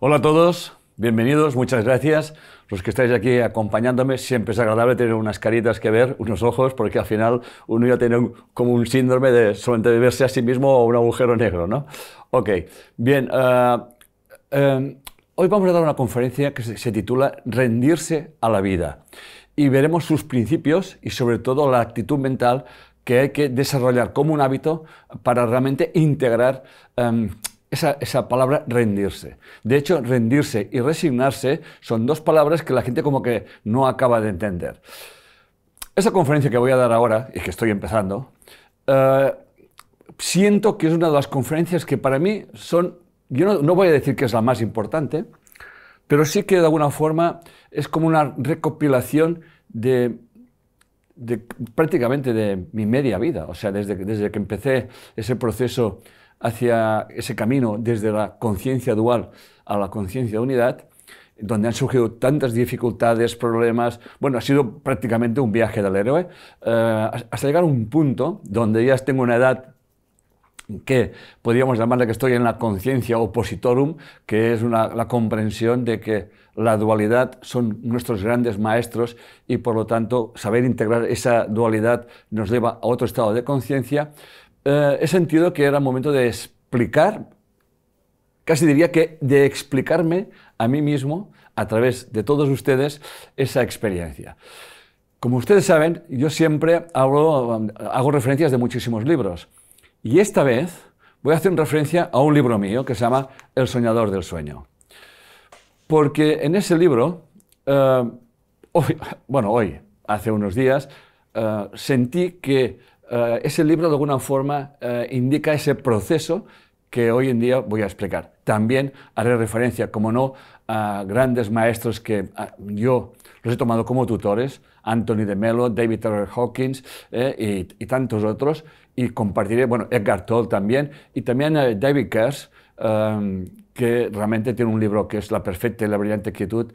Hola a todos, bienvenidos, muchas gracias. Los que estáis aquí acompañándome, siempre es agradable tener unas caritas que ver, unos ojos, porque al final uno ya tiene como un síndrome de verse a sí mismo o un agujero negro, ¿no? Ok, bien. Ah, em, hoy vamos a dar una conferencia que se, titula Rendirse a la vida y veremos sus principios y sobre todo la actitud mental que hay que desarrollar como un hábito para realmente integrar em, esa, palabra rendirse. De hecho, rendirse y resignarse son dos palabras que la gente como que no acaba de entender. Esa conferencia que voy a dar ahora, y que estoy empezando, eh, siento que es una de las conferencias que para mí son, yo no, voy a decir que es la más importante, pero sí que de alguna forma es como una recopilación de prácticamente de mi media vida. O sea, desde, desde que empecé ese proceso hacia ese camino desde la conciencia dual a la conciencia de unidad, donde han surgido tantas dificultades, problemas. Bueno, ha sido prácticamente un viaje del héroe, eh, hasta llegar a un punto donde ya tengo una edad que podríamos llamarle que estoy en la conciencia opositorum, que es la comprensión de que la dualidad son nuestros grandes maestros y por lo tanto saber integrar esa dualidad nos lleva a otro estado de conciencia, eh, he sentido que era momento de explicar, casi diría que de explicarme a mí mismo, a través de todos ustedes, esa experiencia. Como ustedes saben, yo siempre hago referencias de muchísimos libros. Y esta vez voy a hacer referencia a un libro mío que se llama El soñador del sueño. Porque en ese libro, eh, bueno, hoy, hace unos días, eh, sentí que eh, ese libro de alguna forma eh, indica ese proceso que hoy en día voy a explicar. También haré referencia, como no, a grandes maestros que ah, yo los he tomado como tutores, Anthony de Mello, David Taylor Hawkins eh, y, tantos otros, y compartiré, bueno, Edgar Toll también, y también David Kers, que realmente tiene un libro que es La perfecta y la brillante quietud,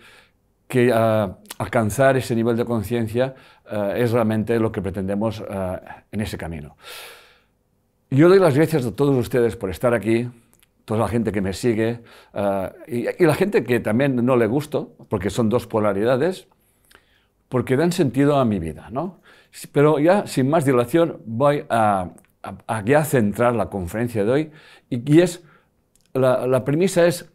que ah, alcanzar ese nivel de conciencia eh, es realmente lo que pretendemos eh, en ese camino. Yo doy las gracias a todos ustedes por estar aquí, toda la gente que me sigue eh, y, la gente que también no le gusto, porque son dos polaridades, porque dan sentido a mi vida. Pero ya sin más dilación voy a, a, centrar la conferencia de hoy y, es, la, premisa es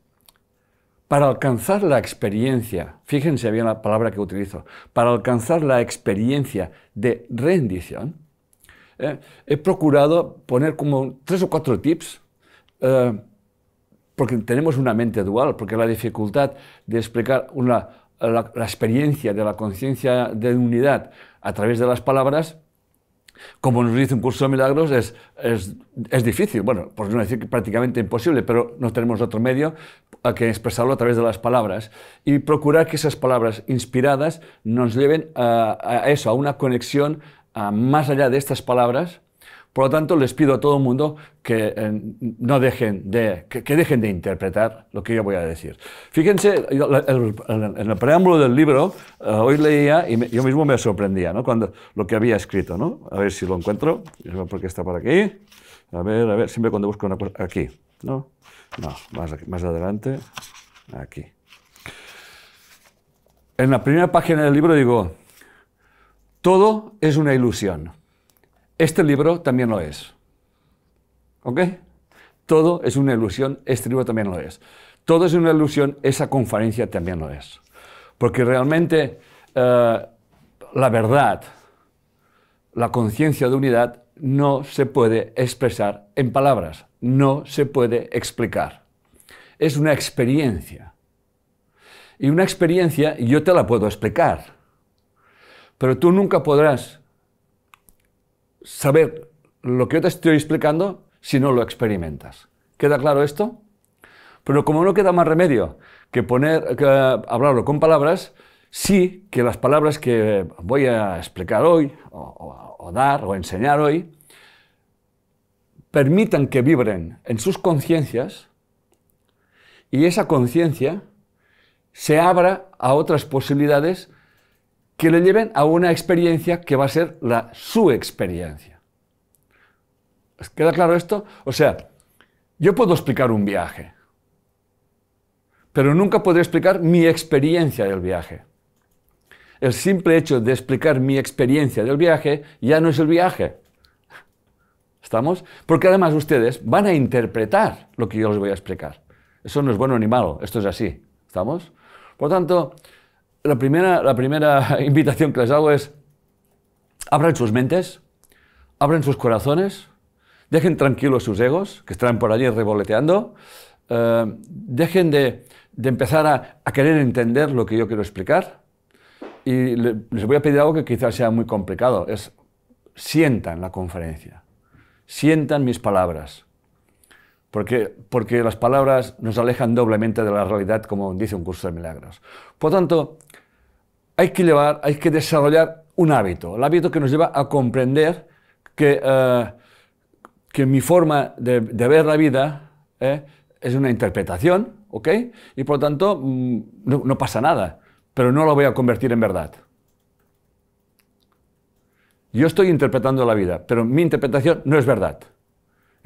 para alcanzar la experiencia, fíjense bien la palabra que utilizo, para alcanzar la experiencia de rendición, eh, he procurado poner como tres o cuatro tips, eh, porque tenemos una mente dual, porque la dificultad de explicar la experiencia de la conciencia de unidad a través de las palabras como nos dice un curso de milagros, es, difícil, bueno, por no decir que prácticamente imposible, pero no tenemos otro medio a que expresarlo a través de las palabras y procurar que esas palabras inspiradas nos lleven a, eso, a una conexión más allá de estas palabras por lo tanto, les pido a todo el mundo que eh, no dejen de, que, dejen de interpretar lo que yo voy a decir. Fíjense, en el preámbulo del libro, eh, hoy leía y yo mismo me sorprendía Cuando, lo que había escrito. A ver si lo encuentro, porque está por aquí. A ver, a ver, siempre cuando busco una cosa, aquí, ¿no? No, más, más adelante, aquí. En la primera página del libro digo, todo es una ilusión. Este libro también lo es. ¿Ok? Todo es una ilusión, este libro también lo es. Todo es una ilusión, esa conferencia también lo es. Porque realmente eh, la verdad, la conciencia de unidad, no se puede expresar en palabras, no se puede explicar. Es una experiencia. Y una experiencia yo te la puedo explicar, pero tú nunca podrás saber lo que yo te estoy explicando si no lo experimentas. ¿Queda claro esto? Pero como no queda más remedio que poner hablarlo con palabras, sí que las palabras que voy a explicar hoy, o dar, o enseñar hoy, permitan que vibren en sus conciencias y esa conciencia se abra a otras posibilidades que le lleven a una experiencia que va a ser la su experiencia. queda claro esto? O sea, yo puedo explicar un viaje, pero nunca podré explicar mi experiencia del viaje. El simple hecho de explicar mi experiencia del viaje ya no es el viaje. ¿Estamos? Porque además ustedes van a interpretar lo que yo les voy a explicar. Eso no es bueno ni malo, esto es así. ¿Estamos? Por tanto, la primera, la primera invitación que les hago es, abran sus mentes, abran sus corazones, dejen tranquilos sus egos, que están por allí revoloteando, eh, dejen de, empezar a, querer entender lo que yo quiero explicar y les voy a pedir algo que quizás sea muy complicado, es sientan la conferencia, sientan mis palabras, porque, las palabras nos alejan doblemente de la realidad, como dice un curso de milagros. Por lo tanto, hay que llevar, hay que desarrollar un hábito, el hábito que nos lleva a comprender que, eh, mi forma de, ver la vida eh, es una interpretación, ¿ok? Y por tanto, mm, no, no pasa nada, pero no lo voy a convertir en verdad. Yo estoy interpretando la vida, pero mi interpretación no es verdad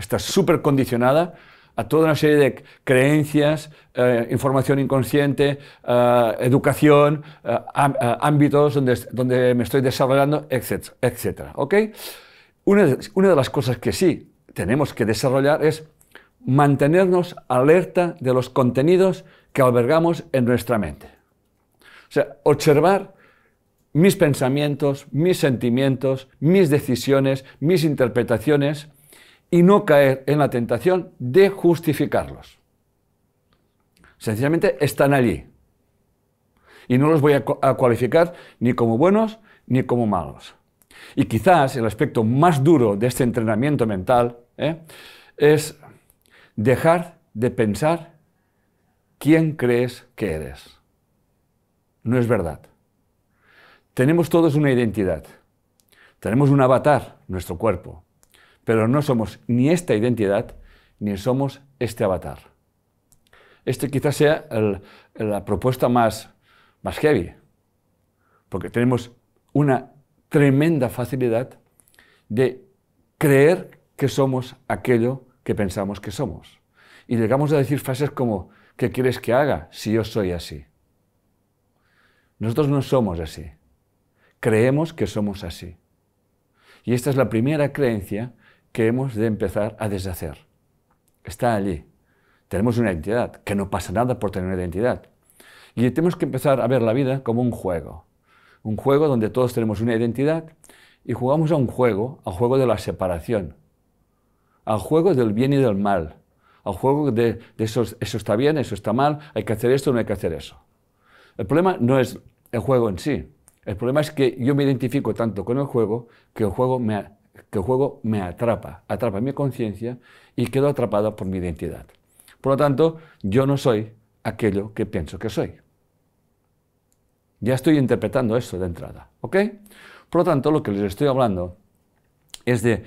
está súper condicionada a toda una serie de creencias, eh, información inconsciente, eh, educación, eh, ámbitos donde, donde me estoy desarrollando, etcétera. una, de, una de las cosas que sí tenemos que desarrollar es mantenernos alerta de los contenidos que albergamos en nuestra mente. O sea, observar mis pensamientos, mis sentimientos, mis decisiones, mis interpretaciones, y no caer en la tentación de justificarlos. Sencillamente están allí. Y no los voy a, cualificar ni como buenos ni como malos. Y quizás el aspecto más duro de este entrenamiento mental ¿eh? es dejar de pensar quién crees que eres. No es verdad. Tenemos todos una identidad. Tenemos un avatar, nuestro cuerpo pero no somos ni esta identidad, ni somos este avatar. Este quizás sea la propuesta más, más heavy, porque tenemos una tremenda facilidad de creer que somos aquello que pensamos que somos. Y llegamos a decir frases como, ¿qué quieres que haga si yo soy así? Nosotros no somos así. Creemos que somos así. Y esta es la primera creencia que hemos de empezar a deshacer. Está allí. Tenemos una identidad, que no pasa nada por tener una identidad. Y tenemos que empezar a ver la vida como un juego. Un juego donde todos tenemos una identidad y jugamos a un juego, al juego de la separación, al juego del bien y del mal, al juego de, eso está bien, eso está mal, hay que hacer esto, no hay que hacer eso. El problema no es el juego en sí, el problema es que yo me identifico tanto con el juego que el juego me, que el juego me atrapa, atrapa mi conciencia y quedo atrapada por mi identidad. Por lo tanto, yo no soy aquello que pienso que soy. Ya estoy interpretando eso de entrada, ¿ok? Por lo tanto, lo que les estoy hablando es de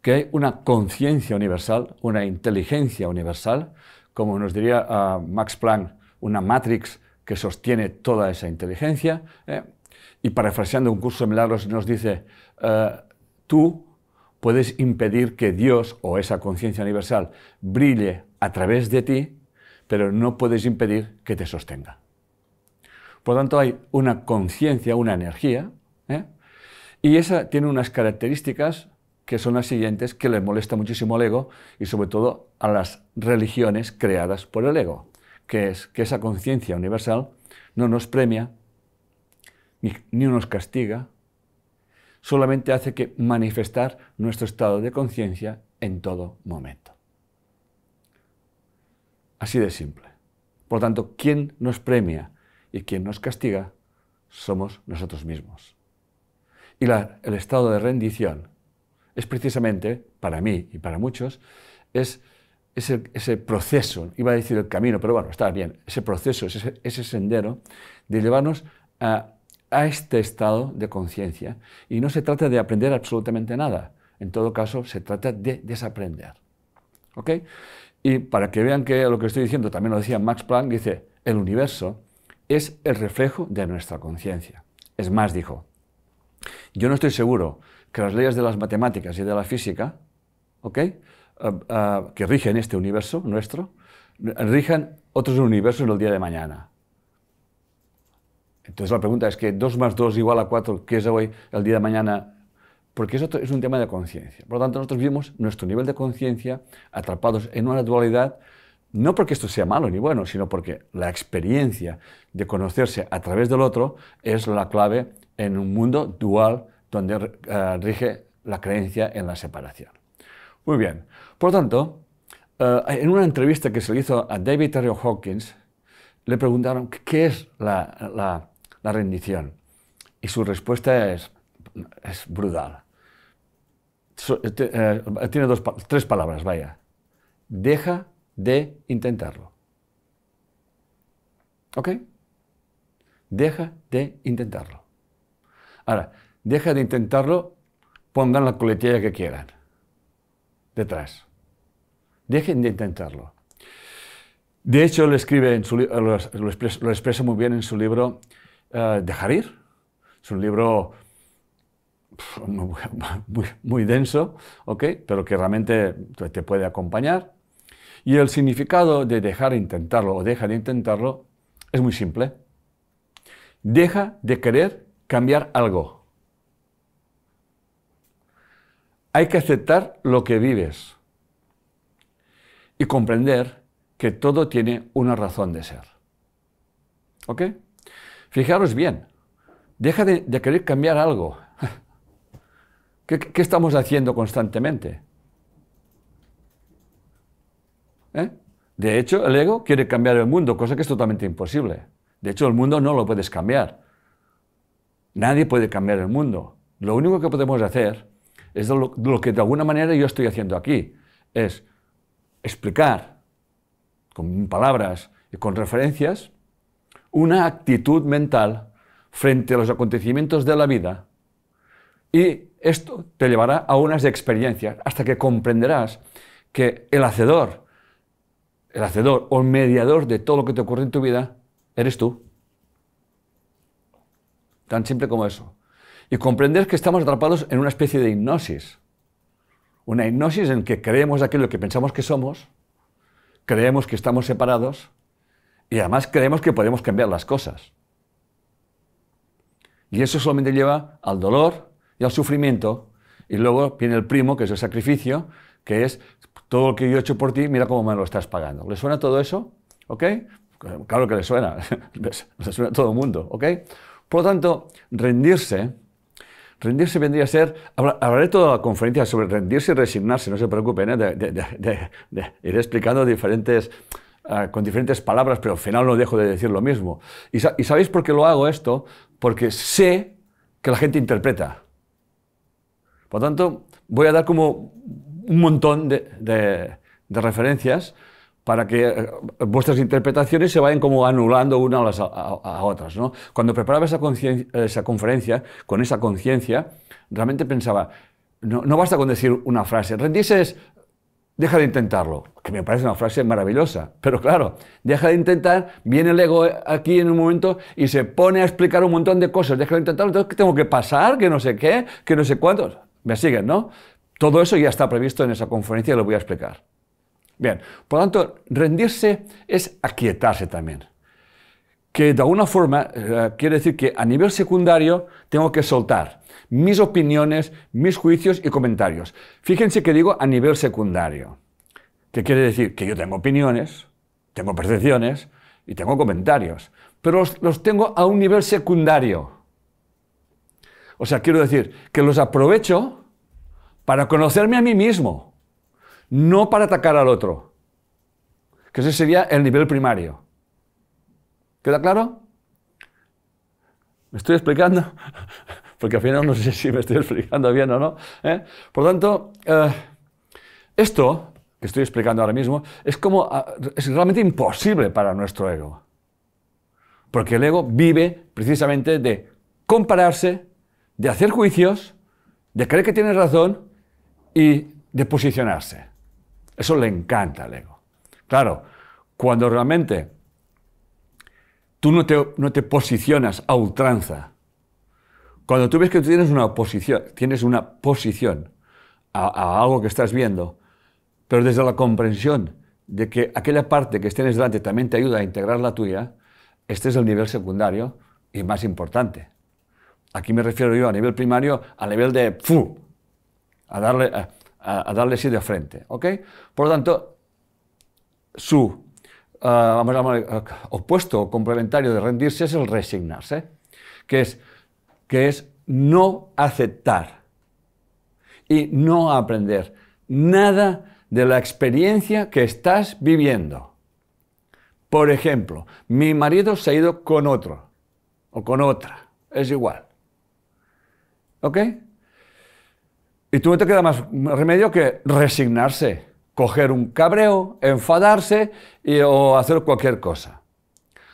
que hay una conciencia universal, una inteligencia universal, como nos diría ah, Max Planck, una matrix que sostiene toda esa inteligencia. ¿eh? Y parafraseando un curso de milagros nos dice, eh, tú puedes impedir que Dios o esa conciencia universal brille a través de ti, pero no puedes impedir que te sostenga. Por lo tanto, hay una conciencia, una energía, ¿eh? y esa tiene unas características que son las siguientes que le molesta muchísimo al ego y sobre todo a las religiones creadas por el ego, que es que esa conciencia universal no nos premia, ni nos castiga, solamente hace que manifestar nuestro estado de conciencia en todo momento. Así de simple. Por lo tanto, quien nos premia y quien nos castiga somos nosotros mismos. Y el estado de rendición es precisamente, para mí y para muchos, es ese, proceso, iba a decir el camino, pero bueno, está bien, ese proceso, ese sendero de llevarnos a a este estado de conciencia. Y no se trata de aprender absolutamente nada. En todo caso, se trata de desaprender. Y para que vean que lo que estoy diciendo, también lo decía Max Planck, dice, el universo es el reflejo de nuestra conciencia. Es más, dijo, yo no estoy seguro que las leyes de las matemáticas y de la física, eh, eh, que rigen este universo nuestro, rijan otros universos en el día de mañana. Entonces la pregunta es que 2 más 2 igual a 4, ¿qué es hoy, el día de mañana, porque eso es un tema de conciencia. Por lo tanto, nosotros vivimos nuestro nivel de conciencia atrapados en una dualidad, no porque esto sea malo ni bueno, sino porque la experiencia de conocerse a través del otro es la clave en un mundo dual donde eh, rige la creencia en la separación. Muy bien. Por lo tanto, eh, en una entrevista que se le hizo a David Terry Hawkins, le preguntaron qué es la la rendición. Y su respuesta es, brutal. Eh, eh, tiene dos, tres palabras, vaya. Deja de intentarlo. ¿Ok? Deja de intentarlo. Ahora, deja de intentarlo, pongan la coletilla que quieran detrás. Dejen de intentarlo. De hecho, lo, escribe lo expresa muy bien en su libro eh, dejar ir. Es un libro muy, denso, pero que realmente te puede acompañar. Y el significado de dejar intentarlo o deja de intentarlo es muy simple. Deja de querer cambiar algo. Hay que aceptar lo que vives y comprender que todo tiene una razón de ser. ¿Ok? Fijaros bien, deja de, querer cambiar algo. ¿Qué, estamos haciendo constantemente? ¿Eh? De hecho, el ego quiere cambiar el mundo, cosa que es totalmente imposible. De hecho, el mundo no lo puedes cambiar. Nadie puede cambiar el mundo. Lo único que podemos hacer es lo que de alguna manera yo estoy haciendo aquí. Es explicar con palabras y con referencias una actitud mental frente a los acontecimientos de la vida y esto te llevará a unas experiencias hasta que comprenderás que el hacedor, el hacedor o mediador de todo lo que te ocurre en tu vida, eres tú. Tan simple como eso. Y comprender que estamos atrapados en una especie de hipnosis. Una hipnosis en que creemos aquello que pensamos que somos, creemos que estamos separados y además creemos que podemos cambiar las cosas. Y eso solamente lleva al dolor y al sufrimiento. Y luego viene el primo, que es el sacrificio, que es todo lo que yo he hecho por ti, mira cómo me lo estás pagando. ¿Le suena todo eso? ¿Ok? Claro que le suena, le suena a todo el mundo, ¿ok? Por lo tanto, rendirse, rendirse vendría a ser, hablaré toda la conferencia sobre rendirse y resignarse, no se preocupen, ¿eh? de ir explicando diferentes Ah, con diferentes palabras, pero al final no dejo de decir lo mismo. ¿Y, sabéis por qué lo hago esto? Porque sé que la gente interpreta. Por lo tanto, voy a dar como un montón de, referencias para que eh, vuestras interpretaciones se vayan como anulando una a, las otras. Cuando preparaba esa, conferencia, con esa conciencia, realmente pensaba, no, basta con decir una frase, rendirse es deja de intentarlo, que me parece una frase maravillosa, pero claro, deja de intentar, viene el ego aquí en un momento y se pone a explicar un montón de cosas, deja de intentarlo, entonces tengo que pasar, que no sé qué, que no sé cuántos, me siguen, ¿no? Todo eso ya está previsto en esa conferencia y lo voy a explicar. Bien, por lo tanto, rendirse es aquietarse también, que de alguna forma eh, quiere decir que a nivel secundario tengo que soltar, mis opiniones, mis juicios y comentarios. Fíjense que digo a nivel secundario, ¿Qué quiere decir que yo tengo opiniones, tengo percepciones y tengo comentarios, pero los, los tengo a un nivel secundario. O sea, quiero decir que los aprovecho para conocerme a mí mismo, no para atacar al otro. Que ese sería el nivel primario. ¿Queda claro? ¿Me estoy explicando? porque al final no sé si me estoy explicando bien o no. ¿eh? Por tanto, eh, esto que estoy explicando ahora mismo es como ah, es realmente imposible para nuestro ego, porque el ego vive precisamente de compararse, de hacer juicios, de creer que tiene razón y de posicionarse. Eso le encanta al ego. Claro, cuando realmente tú no te, no te posicionas a ultranza, cuando tú ves que tú tienes una oposición, tienes una posición a, algo que estás viendo, pero desde la comprensión de que aquella parte que tienes delante también te ayuda a integrar la tuya, este es el nivel secundario y más importante. Aquí me refiero yo a nivel primario, a nivel de ¡fu! A darle, a, darle sí de frente, ¿ok? Por lo tanto, su uh, uh, opuesto o complementario de rendirse es el resignarse, que es que es no aceptar y no aprender nada de la experiencia que estás viviendo. Por ejemplo, mi marido se ha ido con otro o con otra, es igual. ¿Ok? Y tú no te queda más remedio que resignarse, coger un cabreo, enfadarse o hacer cualquier cosa.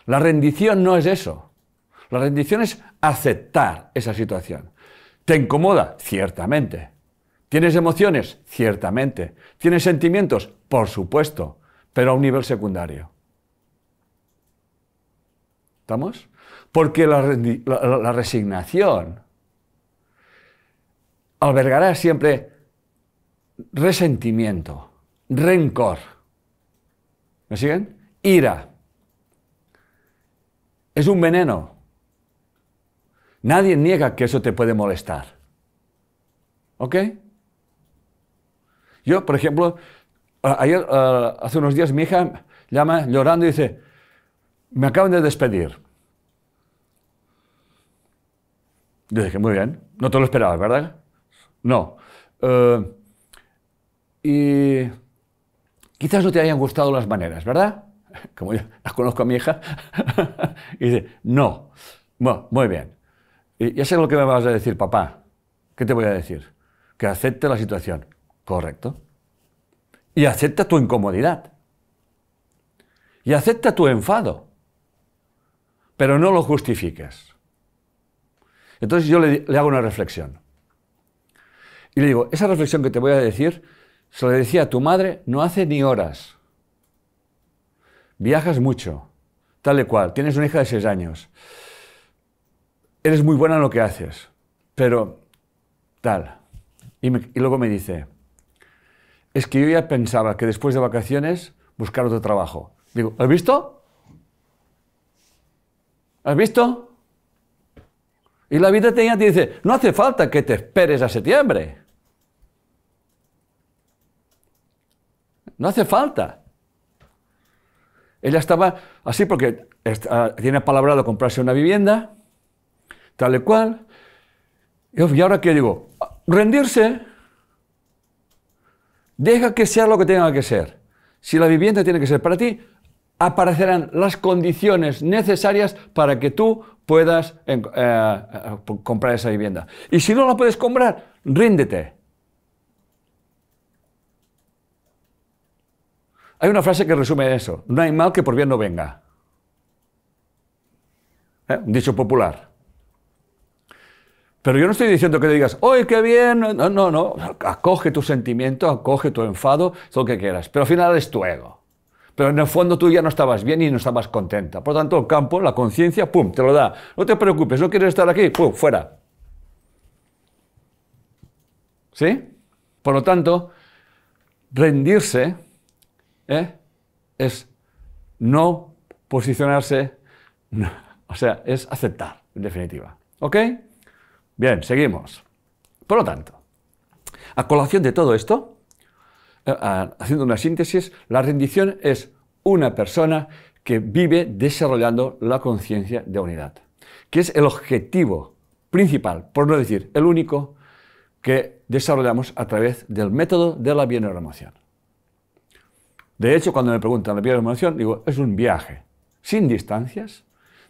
La rendición no es eso. La rendición es aceptar esa situación. ¿Te incomoda? Ciertamente. ¿Tienes emociones? Ciertamente. ¿Tienes sentimientos? Por supuesto, pero a un nivel secundario. ¿Estamos? Porque la, la resignación albergará siempre resentimiento, rencor. ¿Me siguen? Ira. Es un veneno Nadie niega que eso te puede molestar. ¿Ok? Yo, por ejemplo, ayer, hace unos días, mi hija llama llorando y dice, me acaban de despedir. Yo dije, muy bien, no te lo esperabas, ¿verdad? No. Eh, y quizás no te hayan gustado las maneras, ¿verdad? Como yo las conozco a mi hija. y dice, no. Bueno, muy bien. Y ya sé lo que me vas a decir, papá. ¿Qué te voy a decir? Que acepte la situación. Correcto. Y acepta tu incomodidad. Y acepta tu enfado. Pero no lo justifiques. Entonces yo le, hago una reflexión. Y le digo, esa reflexión que te voy a decir, se lo decía a tu madre no hace ni horas. Viajas mucho, tal y cual. Tienes una hija de seis años eres muy buena en lo que haces, pero tal. Y, luego me dice, es que yo ya pensaba que después de vacaciones buscar otro trabajo. Digo, ¿has visto? ¿Has visto? Y la vida te dice, no hace falta que te esperes a septiembre. No hace falta. Ella estaba así porque tiene de comprarse una vivienda, tal y cual. ¿Y ahora qué digo? Rendirse. Deja que sea lo que tenga que ser. Si la vivienda tiene que ser para ti, aparecerán las condiciones necesarias para que tú puedas eh, eh, comprar esa vivienda. Y si no la puedes comprar, ríndete. Hay una frase que resume eso. No hay mal que por bien no venga. ¿Eh? dicho popular. Pero yo no estoy diciendo que digas, ¡hoy qué bien! No, no, no. Acoge tu sentimiento, acoge tu enfado, lo que quieras. Pero al final es tu ego. Pero en el fondo tú ya no estabas bien y no estabas contenta. Por lo tanto, el campo, la conciencia, ¡pum!, te lo da. No te preocupes, no quieres estar aquí, ¡pum!, fuera. ¿Sí? Por lo tanto, rendirse ¿eh? es no posicionarse, o sea, es aceptar, en definitiva. ¿Ok? Bien, seguimos. Por lo tanto, a colación de todo esto, eh, haciendo una síntesis, la rendición es una persona que vive desarrollando la conciencia de unidad, que es el objetivo principal, por no decir el único, que desarrollamos a través del método de la bienormación. De hecho, cuando me preguntan la bienormación, digo, es un viaje, sin distancias,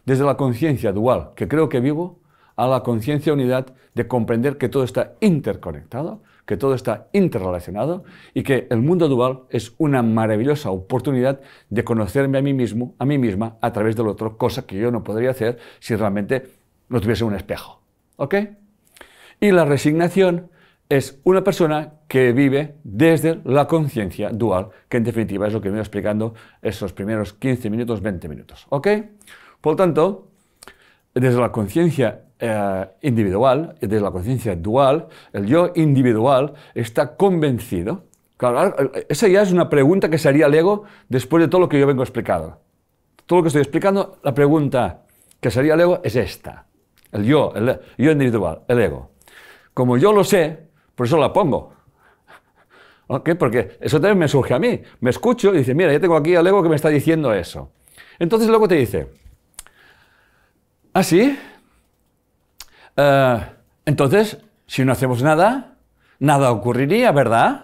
desde la conciencia dual que creo que vivo a la conciencia unidad de comprender que todo está interconectado, que todo está interrelacionado y que el mundo dual es una maravillosa oportunidad de conocerme a mí mismo, a mí misma, a través del otro, cosa que yo no podría hacer si realmente no tuviese un espejo. ¿Ok? Y la resignación es una persona que vive desde la conciencia dual, que en definitiva es lo que me iba explicando esos primeros 15 minutos, 20 minutos. ¿Ok? Por lo tanto, desde la conciencia eh, individual, desde la conciencia dual, el yo individual, está convencido. Claro, eh, esa ya es una pregunta que se haría el ego después de todo lo que yo vengo explicando Todo lo que estoy explicando, la pregunta que haría el ego es esta. El yo, el, yo individual, el ego. Como yo lo sé, por eso la pongo. ¿Ok? Porque eso también me surge a mí. Me escucho y dice, mira, yo tengo aquí al ego que me está diciendo eso. Entonces luego te dice, ¿así? Ah, eh, entonces, si no hacemos nada, nada ocurriría, ¿verdad?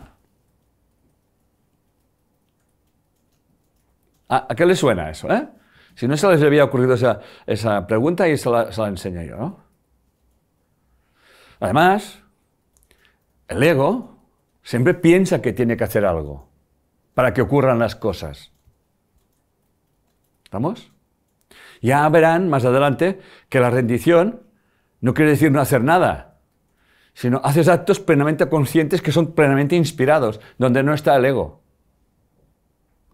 Ah, ¿A, qué le suena eso? Eh? Si no se les había ocurrido esa, esa pregunta y se la, se la enseño yo. ¿no? Además, el ego siempre piensa que tiene que hacer algo para que ocurran las cosas. ¿Estamos? Ya verán más adelante que la rendición no quiere decir no hacer nada, sino haces actos plenamente conscientes que son plenamente inspirados, donde no está el ego.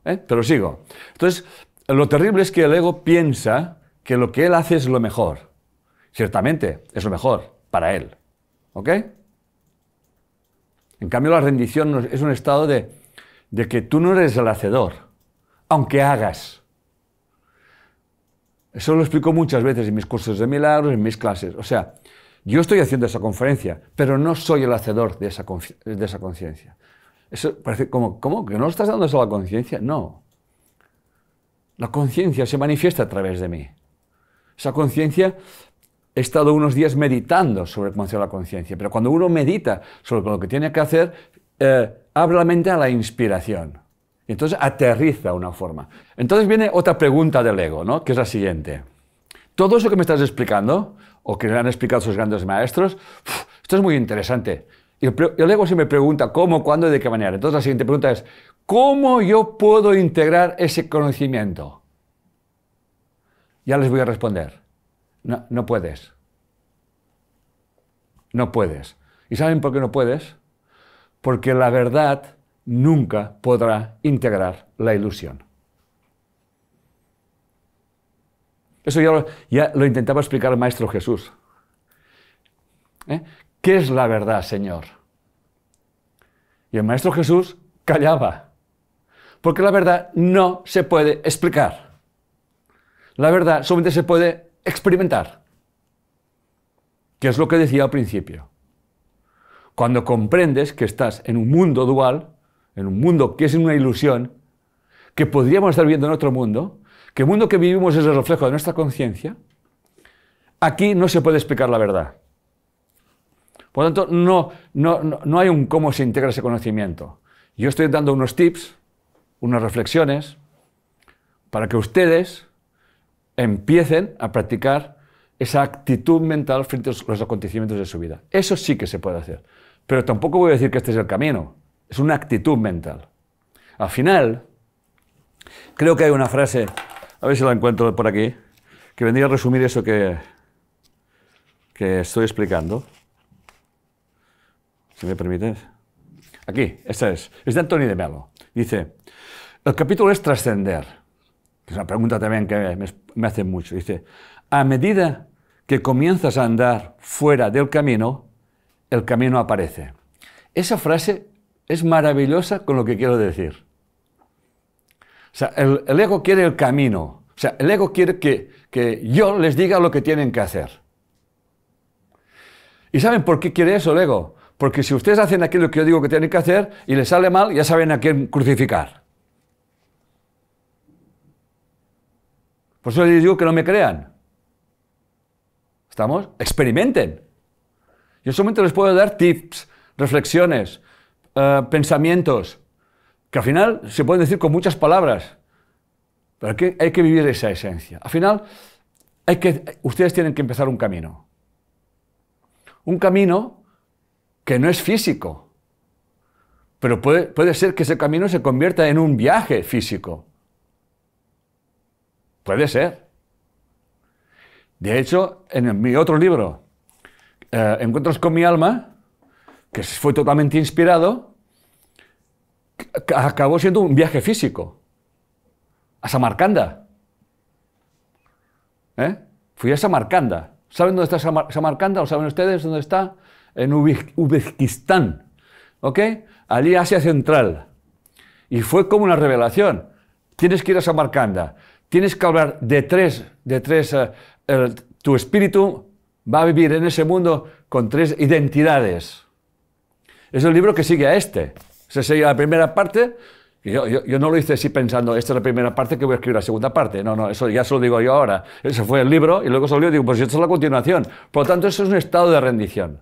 Pero ¿Eh? sigo. Entonces, lo terrible es que el ego piensa que lo que él hace es lo mejor. Ciertamente, es lo mejor para él. ¿Ok? En cambio, la rendición es un estado de, de que tú no eres el hacedor, aunque hagas. Eso lo explico muchas veces en mis cursos de milagros, en mis clases. O sea, yo estoy haciendo esa conferencia, pero no soy el hacedor de esa, de esa conciencia. Eso parece como, ¿cómo? ¿Que no estás dando eso a la conciencia? No. La conciencia se manifiesta a través de mí. Esa conciencia, he estado unos días meditando sobre cómo hacer la conciencia, pero cuando uno medita sobre lo que tiene que hacer, eh, habla abre la mente a la inspiración. Entonces aterriza una forma. Entonces viene otra pregunta del ego, ¿no? que es la siguiente. Todo eso que me estás explicando, o que le han explicado sus grandes maestros, esto es muy interesante. Y el, ego se me pregunta cómo, cuándo y de qué manera. Entonces la siguiente pregunta es, ¿cómo yo puedo integrar ese conocimiento? Ya les voy a responder. no puedes. No puedes. ¿Y saben por qué no puedes? Porque la verdad nunca podrá integrar la ilusión. Eso ya lo, intentaba explicar el Maestro Jesús. ¿Eh? ¿Qué es la verdad, Señor? Y el Maestro Jesús callaba, porque la verdad no se puede explicar. La verdad solamente se puede experimentar, que es lo que decía al principio. Cuando comprendes que estás en un mundo dual, en un mundo que es una ilusión, que podríamos estar viendo en otro mundo, que el mundo que vivimos es el reflejo de nuestra conciencia, aquí no se puede explicar la verdad. Por lo tanto, no, no hay un cómo se integra ese conocimiento. Yo estoy dando unos tips, unas reflexiones, para que ustedes empiecen a practicar esa actitud mental frente a los acontecimientos de su vida. Eso sí que se puede hacer. Pero tampoco voy a decir que este es el camino es una actitud mental. Al final, creo que hay una frase, a ver si la encuentro por aquí, que vendría a resumir eso que, que estoy explicando. Si me permites. Aquí, esta es. Es de Antonio de Melo. Dice, el capítulo es trascender. Es una pregunta también que me, hace mucho. Dice, a medida que comienzas a andar fuera del camino, el camino aparece. Esa frase es maravillosa con lo que quiero decir. O sea, el, ego quiere el camino. O sea, el ego quiere que, que yo les diga lo que tienen que hacer. ¿Y saben por qué quiere eso el ego? Porque si ustedes hacen aquello que yo digo que tienen que hacer y les sale mal, ya saben a quién crucificar. Por eso les digo que no me crean. ¿Estamos? Experimenten. Yo solamente les puedo dar tips, reflexiones, eh, pensamientos, que al final se pueden decir con muchas palabras, pero hay que vivir esa esencia. Al final, hay que, ustedes tienen que empezar un camino. Un camino que no es físico, pero puede, ser que ese camino se convierta en un viaje físico. Puede ser. De hecho, en mi otro libro, eh, Encuentros con mi alma, que fue totalmente inspirado, acabó siendo un viaje físico a Samarcanda. ¿Eh? Fui a Samarcanda. ¿Saben dónde está Samarcanda? ¿O saben ustedes dónde está? En Uzbekistán. ¿Ok? Allí Asia Central. Y fue como una revelación. Tienes que ir a Samarcanda. Tienes que hablar de tres, de tres, eh, tu espíritu va a vivir en ese mundo con tres identidades. Es el libro que sigue a este. Se sigue la primera parte. yo, no lo hice así pensando, esta es la primera parte que voy a escribir la segunda parte. No, no, eso ya se lo digo yo ahora. Ese fue el libro y luego salió y digo, pues esto es la continuación. Por lo tanto, eso es un estado de rendición.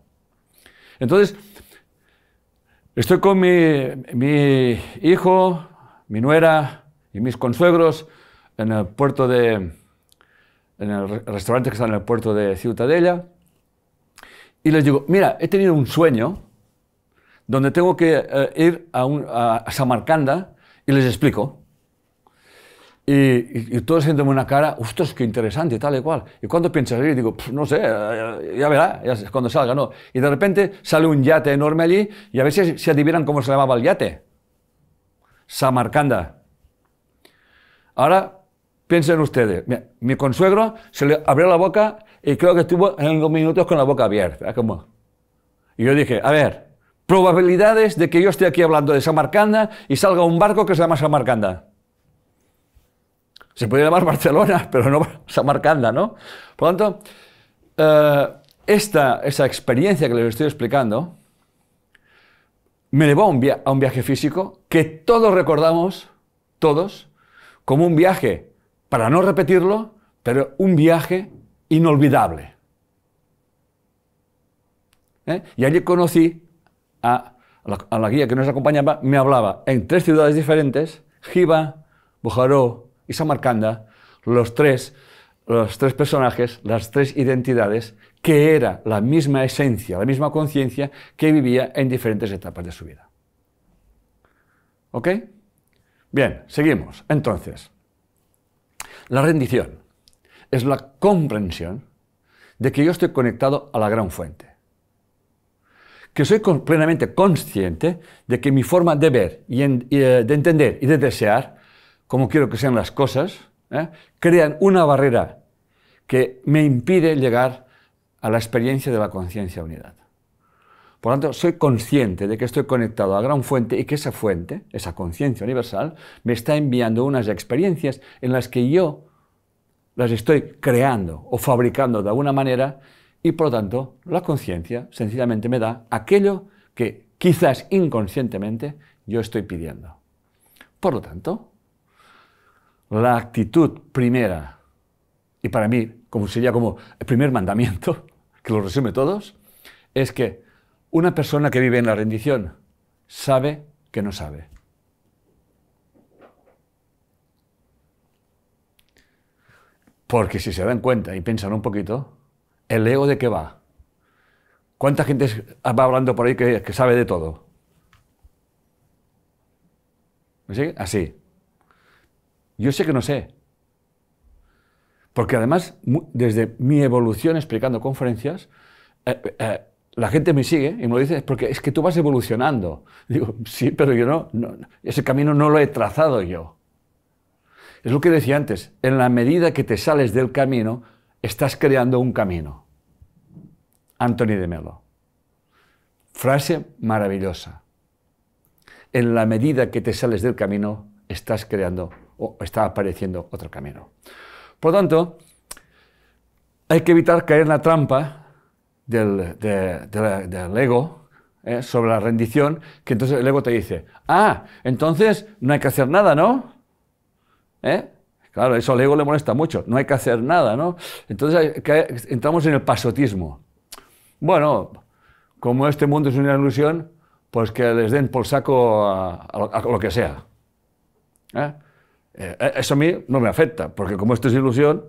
Entonces, estoy con mi, hijo, mi nuera y mis consuegros en el puerto de, en el restaurante que está en el puerto de Ciutadella. Y les digo, mira, he tenido un sueño donde tengo que eh, ir a, Samarcanda y les explico. Y, y, y todos una cara, es qué interesante, tal y cual. Y cuando piensas ir, digo, no sé, eh, eh, ya, verá, ya, cuando salga, no. Y de repente sale un yate enorme allí y a veces se adivinan cómo se llamaba el yate. Samarcanda. Ahora piensen ustedes, mi, consuegro se le abrió la boca y creo que estuvo en dos minutos con la boca abierta, Y yo dije, a ver, probabilidades de que yo esté aquí hablando de Samarcanda y salga un barco que se llama Samarcanda. Se puede llamar Barcelona, pero no Samarcanda, ¿no? Por lo tanto, eh, esta, esa experiencia que les estoy explicando me llevó a un, viaje físico que todos recordamos, todos, como un viaje, para no repetirlo, pero un viaje inolvidable. ¿Eh? Y allí conocí a la, guía que nos acompañaba, me hablaba en tres ciudades diferentes, Jiva, Bujaró y Samarcanda, los tres, los tres personajes, las tres identidades, que era la misma esencia, la misma conciencia que vivía en diferentes etapas de su vida. ¿Ok? Bien, seguimos. Entonces, la rendición es la comprensión de que yo estoy conectado a la gran fuente que soy plenamente consciente de que mi forma de ver, y, eh, de entender y de desear, como quiero que sean las cosas, ¿eh? crean una barrera que me impide llegar a la experiencia de la conciencia unidad. Por lo tanto, soy consciente de que estoy conectado a gran fuente y que esa fuente, esa conciencia universal, me está enviando unas experiencias en las que yo las estoy creando o fabricando de alguna manera y por lo tanto la conciencia sencillamente me da aquello que quizás inconscientemente yo estoy pidiendo. Por lo tanto, la actitud primera, y para mí como sería como el primer mandamiento, que lo resume todos, es que una persona que vive en la rendición sabe que no sabe. Porque si se dan cuenta y piensan un poquito, ¿El ego de qué va? ¿Cuánta gente va hablando por ahí que, sabe de todo? ¿Me sigue? Así. Yo sé que no sé. Porque además, desde mi evolución explicando conferencias, eh, eh, la gente me sigue y me dice, porque es que tú vas evolucionando. Digo, sí, pero yo no, ese camino no lo he trazado yo. Es lo que decía antes, en la medida que te sales del camino, estás creando un camino. Anthony de Melo. Frase maravillosa. En la medida que te sales del camino, estás creando o está apareciendo otro camino. Por tanto, hay que evitar caer en la trampa del, ego ¿eh? sobre la rendición, que entonces el ego te dice, ah, entonces no hay que hacer nada, ¿no? ¿Eh? Claro, eso al ego le molesta mucho, no hay que hacer nada, ¿no? Entonces entramos en el pasotismo. Bueno, como este mundo es una ilusión, pues que les den por saco a, lo que sea. ¿Eh? Eh, eh, eso a mí no me afecta, porque como esto es ilusión,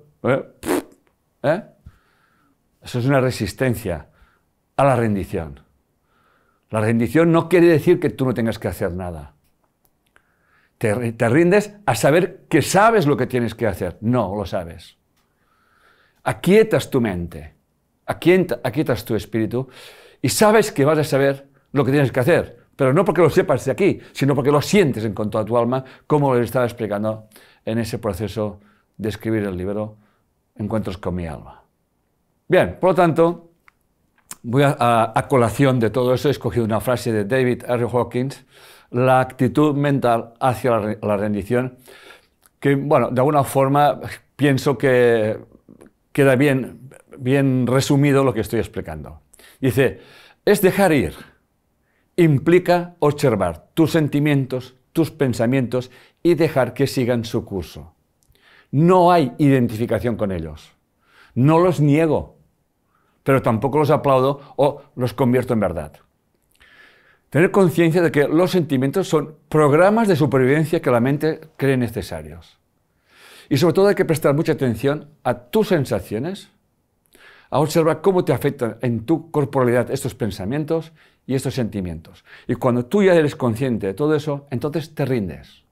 eso es una resistencia a la rendición. La rendición no quiere decir que tú no tengas que hacer nada te, rindes a saber que sabes lo que tienes que hacer. No, lo sabes. Aquietas tu mente, aquietas tu espíritu y sabes que vas a saber lo que tienes que hacer pero no porque lo sepas de aquí, sino porque lo sientes en cuanto a tu alma, como les estaba explicando en ese proceso de escribir el libro Encuentros con mi alma. Bien, por lo tanto, voy a, a colación de todo eso, he escogido una frase de David R. Hawkins, la actitud mental hacia la, rendición, que, bueno, de alguna forma pienso que queda bien, bien resumido lo que estoy explicando. Dice, es dejar ir. Implica observar tus sentimientos, tus pensamientos y dejar que sigan su curso. No hay identificación con ellos. No los niego, pero tampoco los aplaudo o los convierto en verdad. Tener conciencia de que los sentimientos son programas de supervivencia que la mente cree necesarios. Y sobre todo hay que prestar mucha atención a tus sensaciones, a observar cómo te afectan en tu corporalidad estos pensamientos y estos sentimientos. Y cuando tú ya eres consciente de todo eso, entonces te rindes.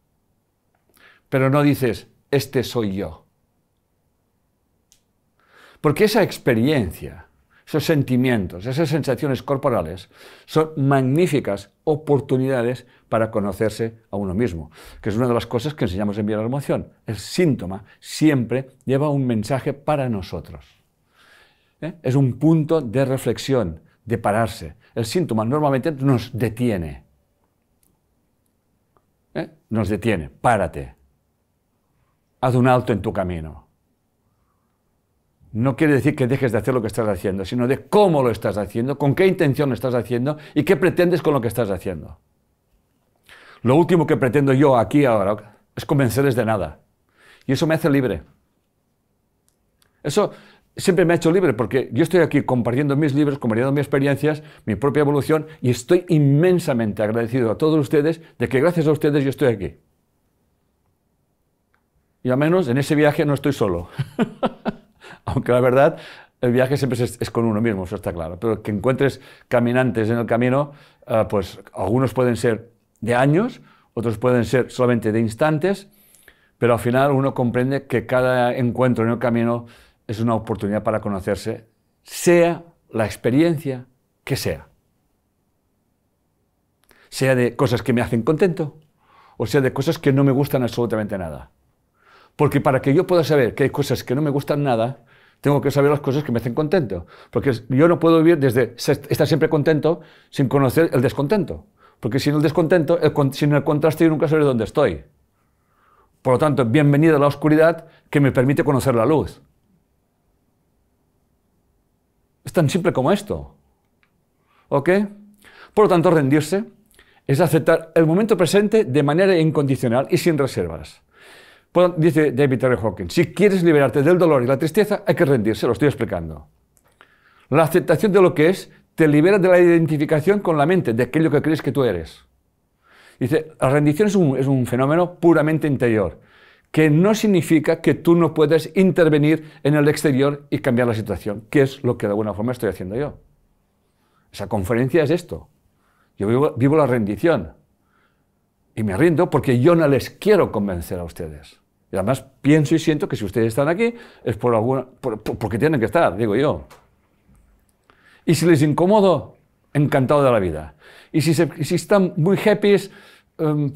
Pero no dices, este soy yo. Porque esa experiencia esos sentimientos, esas sensaciones corporales, son magníficas oportunidades para conocerse a uno mismo, que es una de las cosas que enseñamos en Vía la Emoción. El síntoma siempre lleva un mensaje para nosotros. ¿Eh? Es un punto de reflexión, de pararse. El síntoma normalmente nos detiene. ¿Eh? Nos detiene. Párate. Haz un alto en tu camino no quiere decir que dejes de hacer lo que estás haciendo, sino de cómo lo estás haciendo, con qué intención lo estás haciendo y qué pretendes con lo que estás haciendo. Lo último que pretendo yo aquí ahora es convencerles de nada. Y eso me hace libre. Eso siempre me ha hecho libre porque yo estoy aquí compartiendo mis libros, compartiendo mis experiencias, mi propia evolución y estoy inmensamente agradecido a todos ustedes de que gracias a ustedes yo estoy aquí. Y al menos en ese viaje no estoy solo. Aunque la verdad, el viaje siempre es, con uno mismo, eso está claro. Pero que encuentres caminantes en el camino, eh, pues algunos pueden ser de años, otros pueden ser solamente de instantes, pero al final uno comprende que cada encuentro en el camino es una oportunidad para conocerse, sea la experiencia que sea. Sea de cosas que me hacen contento o sea de cosas que no me gustan absolutamente nada. Porque para que yo pueda saber que hay cosas que no me gustan nada, tengo que saber las cosas que me hacen contento. Porque yo no puedo vivir desde estar siempre contento sin conocer el descontento. Porque sin el descontento, sin el contraste, yo nunca sabré dónde estoy. Por lo tanto, bienvenida a la oscuridad que me permite conocer la luz. Es tan simple como esto. ¿Ok? Por lo tanto, rendirse es aceptar el momento presente de manera incondicional y sin reservas dice David Terry Hawkins, si quieres liberarte del dolor y la tristeza, hay que rendirse, lo estoy explicando. La aceptación de lo que es te libera de la identificación con la mente, de aquello que crees que tú eres. Dice, la rendición es un, fenómeno puramente interior, que no significa que tú no puedas intervenir en el exterior y cambiar la situación, que es lo que de alguna forma estoy haciendo yo. Esa conferencia es esto. Yo vivo la rendición y me rindo porque yo no les quiero convencer a ustedes. Y además pienso y siento que si ustedes están aquí es por alguna, porque tienen que estar, digo yo. Y si les incomodo, encantado de la vida. Y si, si están muy happy, em,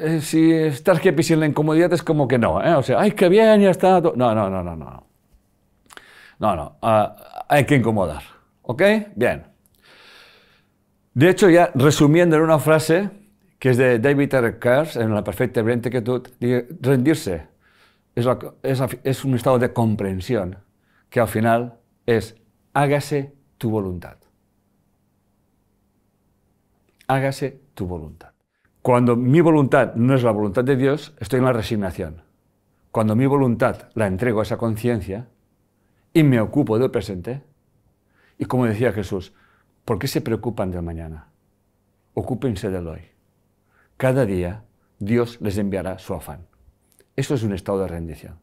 eh, si estás happy sin la incomodidad es como que no. ¿eh? O sea, ay, qué bien, ya está. No, no, no, no, no. No, no, ah, hay que incomodar. ¿Ok? Bien. De hecho, ya resumiendo en una frase, que es de David R. en la perfecta tú, rendirse es, es, es un estado de comprensión que al final es hágase tu voluntad. Hágase tu voluntad. Cuando mi voluntad no es la voluntad de Dios, estoy en la resignación. Cuando mi voluntad la entrego a esa conciencia y me ocupo del presente, y como decía Jesús, ¿por qué se preocupan del mañana? Ocúpense del hoy. Cada día Dios les enviará su afán. Eso es un estado de rendición.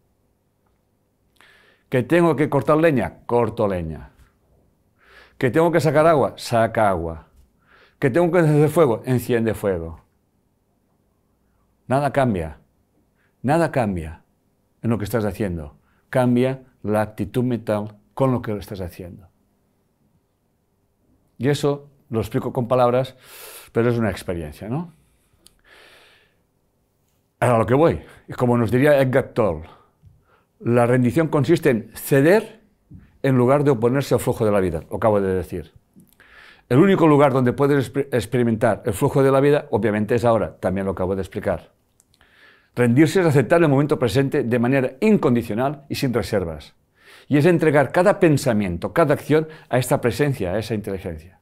¿Que tengo que cortar leña? Corto leña. ¿Que tengo que sacar agua? Saca agua. ¿Que tengo que hacer fuego? Enciende fuego. Nada cambia. Nada cambia en lo que estás haciendo. Cambia la actitud mental con lo que lo estás haciendo. Y eso lo explico con palabras, pero es una experiencia, ¿no? Ahora lo que voy, como nos diría Edgar Tolle, la rendición consiste en ceder en lugar de oponerse al flujo de la vida, lo acabo de decir. El único lugar donde puedes experimentar el flujo de la vida, obviamente, es ahora, también lo acabo de explicar. Rendirse es aceptar el momento presente de manera incondicional y sin reservas. Y es entregar cada pensamiento, cada acción a esta presencia, a esa inteligencia.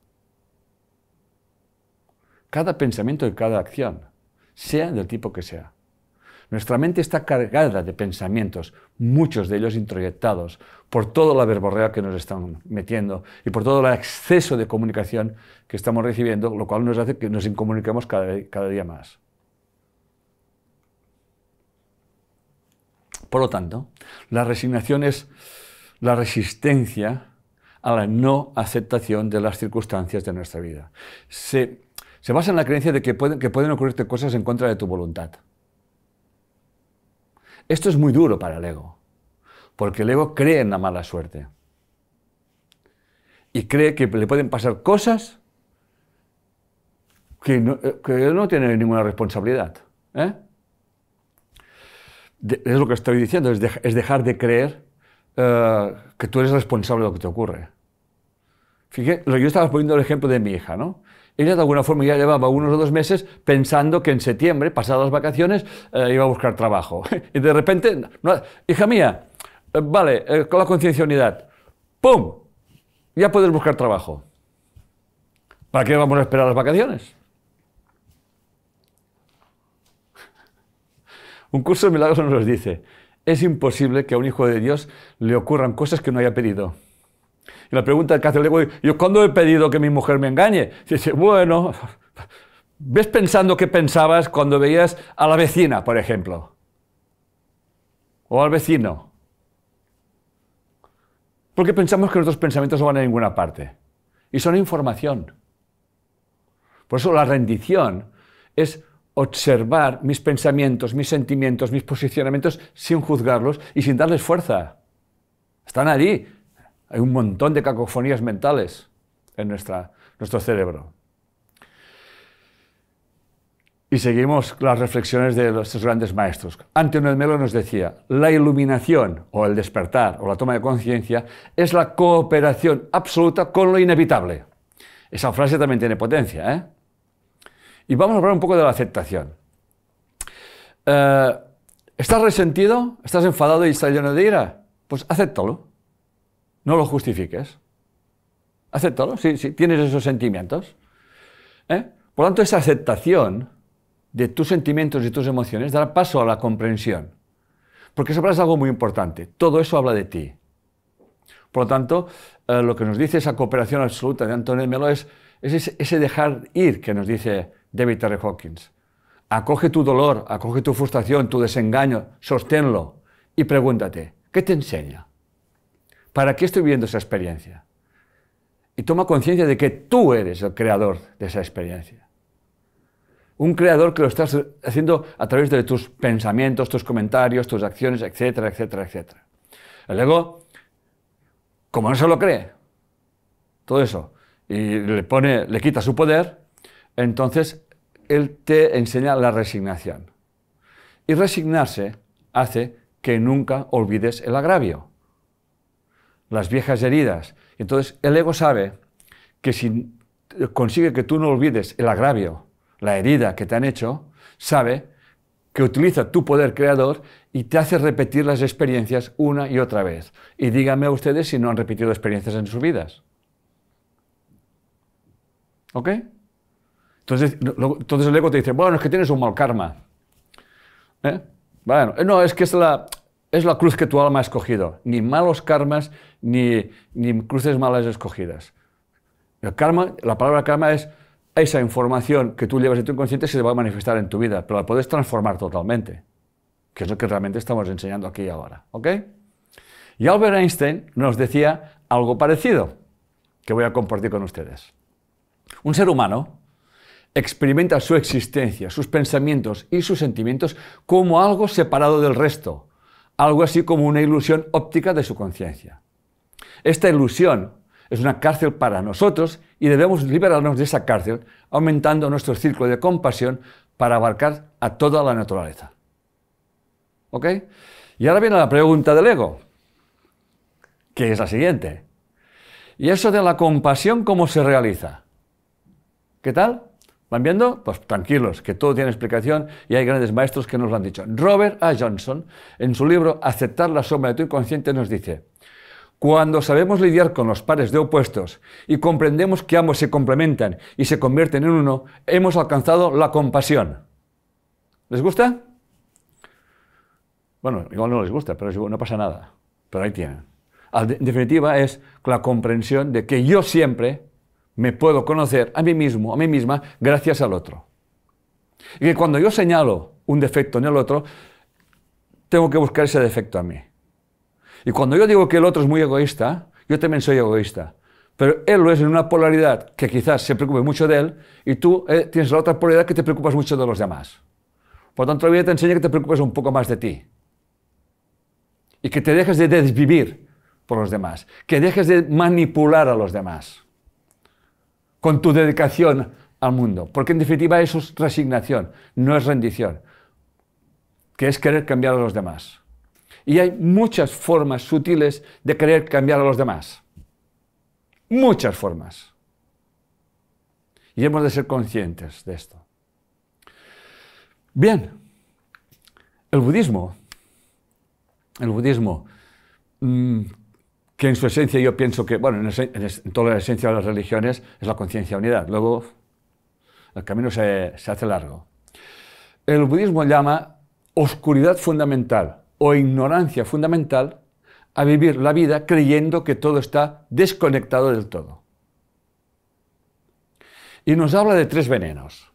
Cada pensamiento y cada acción, sea del tipo que sea. Nuestra mente está cargada de pensamientos, muchos de ellos introyectados, por toda la verborrea que nos están metiendo y por todo el exceso de comunicación que estamos recibiendo, lo cual nos hace que nos incomuniquemos cada, día más. Por lo tanto, la resignación es la resistencia a la no aceptación de las circunstancias de nuestra vida. Se, basa en la creencia de que pueden, que pueden ocurrirte cosas en contra de tu voluntad. Esto es muy duro para el ego, porque el ego cree en la mala suerte y cree que le pueden pasar cosas que no, eh, no tiene ninguna responsabilidad. ¿eh? es lo que estoy diciendo, es, dejar de creer eh, que tú eres responsable de lo que te ocurre. Fíjate, yo estaba poniendo el ejemplo de mi hija, ¿no? ella de alguna forma ya llevaba unos o dos meses pensando que en septiembre, pasadas las vacaciones, eh, iba a buscar trabajo. y de repente, hija mía, eh, vale, eh, con la conciencia unidad, ¡pum! Ya puedes buscar trabajo. ¿Para qué vamos a esperar las vacaciones? Un curso de milagros nos dice, es imposible que a un hijo de Dios le ocurran cosas que no haya pedido. Y la pregunta que hace el ego, ¿yo cuándo he pedido que mi mujer me engañe? dice, bueno, ves pensando qué pensabas cuando veías a la vecina, por ejemplo, o al vecino. Porque pensamos que nuestros pensamientos no van a ninguna parte. Y son información. Por eso la rendición es observar mis pensamientos, mis sentimientos, mis posicionamientos sin juzgarlos y sin darles fuerza. Están allí, hay un montón de cacofonías mentales en nuestra, nuestro cerebro. Y seguimos las reflexiones de nuestros grandes maestros. Antonio de Melo nos decía, la iluminación o el despertar o la toma de conciencia es la cooperación absoluta con lo inevitable. Esa frase también tiene potencia. ¿eh? Y vamos a hablar un poco de la aceptación. Eh, ¿Estás resentido? ¿Estás enfadado y estás lleno de ira? Pues aceptalo. No lo justifiques. Acéptalo, si, sí, tienes esos sentimientos. ¿eh? Por lo tanto, esa aceptación de tus sentimientos y tus emociones dará paso a la comprensión. Porque eso es algo muy importante. Todo eso habla de ti. Por lo tanto, eh, lo que nos dice esa cooperación absoluta de Antonio Melo es, ese dejar ir que nos dice David Terry Hawkins. Acoge tu dolor, acoge tu frustración, tu desengaño, sosténlo y pregúntate, ¿qué te enseña? ¿Para qué estoy viviendo esa experiencia? Y toma conciencia de que tú eres el creador de esa experiencia. Un creador que lo estás haciendo a través de tus pensamientos, tus comentarios, tus acciones, etcétera, etcétera, etcétera. El ego, como no se lo cree, todo eso, y le, pone, le quita su poder, entonces él te enseña la resignación. Y resignarse hace que nunca olvides el agravio las viejas heridas. Entonces el ego sabe que si consigue que tú no olvides el agravio, la herida que te han hecho, sabe que utiliza tu poder creador y te hace repetir las experiencias una y otra vez. Y díganme a ustedes si no han repetido experiencias en sus vidas. ¿Ok? Entonces, entonces el ego te dice, bueno, es que tienes un mal karma. ¿Eh? Bueno, no, es que es la, es la cruz que tu alma ha escogido. Ni malos karmas, ni, ni cruces malas escogidas. El karma, la palabra karma es esa información que tú llevas en tu inconsciente se va a manifestar en tu vida, pero la puedes transformar totalmente, que es lo que realmente estamos enseñando aquí y ahora. ¿ok? Y Albert Einstein nos decía algo parecido, que voy a compartir con ustedes. Un ser humano experimenta su existencia, sus pensamientos y sus sentimientos como algo separado del resto, algo así como una ilusión óptica de su conciencia. Esta ilusión es una cárcel para nosotros y debemos liberarnos de esa cárcel aumentando nuestro círculo de compasión para abarcar a toda la naturaleza. ¿Ok? Y ahora viene la pregunta del ego, que es la siguiente. ¿Y eso de la compasión cómo se realiza? ¿Qué tal? ¿Van viendo? Pues tranquilos, que todo tiene explicación y hay grandes maestros que nos lo han dicho. Robert A. Johnson, en su libro Aceptar la sombra de tu inconsciente, nos dice, cuando sabemos lidiar con los pares de opuestos y comprendemos que ambos se complementan y se convierten en uno, hemos alcanzado la compasión. ¿Les gusta? Bueno, igual no les gusta, pero no pasa nada. Pero ahí tienen. En definitiva, es la comprensión de que yo siempre me puedo conocer a mí mismo, a mí misma, gracias al otro. Y que cuando yo señalo un defecto en el otro, tengo que buscar ese defecto a mí. Y cuando yo digo que el otro es muy egoísta, yo también soy egoísta. Pero él lo es en una polaridad que quizás se preocupe mucho de él y tú eh, tienes la otra polaridad que te preocupas mucho de los demás. Por tanto, la vida te enseña que te preocupes un poco más de ti. Y que te dejes de desvivir por los demás. Que dejes de manipular a los demás. Con tu dedicación al mundo. Porque en definitiva eso es resignación, no es rendición. Que es querer cambiar a los demás. Y hay muchas formas sutiles de querer cambiar a los demás. Muchas formas. Y hemos de ser conscientes de esto. Bien, el budismo, el budismo, mm, que en su esencia yo pienso que, bueno, en, toda la esencia de las religiones es la conciencia unidad. Luego el camino se hace largo. El budismo llama oscuridad fundamental o ignorancia fundamental a vivir la vida creyendo que todo está desconectado del todo. Y nos habla de tres venenos.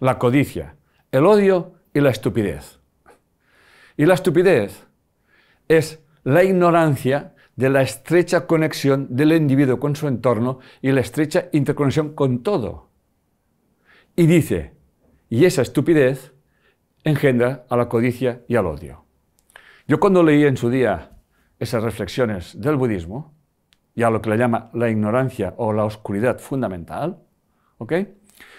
La codicia, el odio y la estupidez. Y la estupidez es la ignorancia de la estrecha conexión del individuo con su entorno y la estrecha interconexión con todo. Y dice, y esa estupidez engendra a la codicia y al odio. Yo cuando leí en su día esas reflexiones del budismo, y a lo que le llama la ignorancia o la oscuridad fundamental,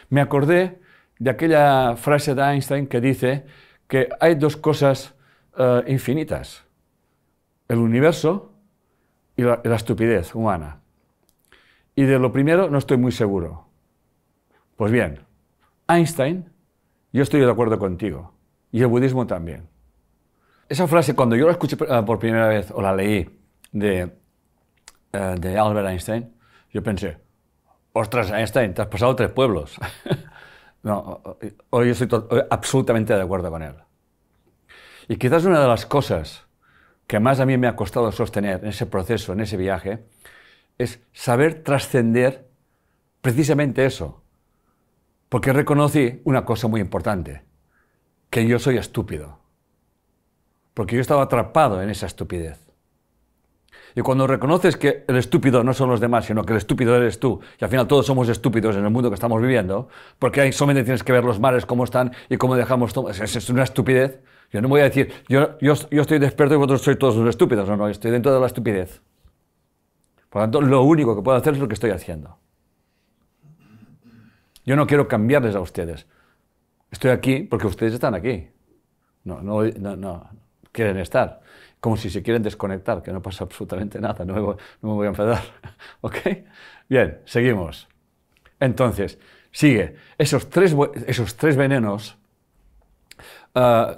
me acordé de aquella frase de Einstein que dice que hay dos cosas eh, infinitas, el universo y la estupidez humana. Y de lo primero no estoy muy seguro. Pues bien, Einstein, yo estoy de acuerdo contigo y el budismo también. Esa frase, cuando yo la escuché eh, por primera vez o la leí de, eh, de Albert Einstein, yo pensé, ostras, Einstein, te has pasado tres pueblos. no, hoy yo estoy absolutamente de acuerdo con él. Y quizás una de las cosas que más a mí me ha costado sostener en ese proceso, en ese viaje, es saber trascender precisamente eso. Porque reconocí una cosa muy importante, que yo soy estúpido, porque yo estaba atrapado en esa estupidez. Y cuando reconoces que el estúpido no son los demás, sino que el estúpido eres tú, y al final todos somos estúpidos en el mundo que estamos viviendo, porque ahí solamente tienes que ver los mares cómo están y cómo dejamos todo. Es, una estupidez. Yo no voy a decir, yo, estoy despierto y vosotros sois todos los estúpidos. No, no, estoy dentro de la estupidez. Por lo tanto, lo único que puedo hacer es lo que estoy haciendo. Yo no quiero cambiarles a ustedes. Estoy aquí porque ustedes están aquí. No, no, no, quieren estar. Como si se quieren desconectar, que no pasa absolutamente nada, no me voy, a enfadar. ¿Ok? Bien, seguimos. Entonces, sigue. Esos tres, esos tres venenos ah,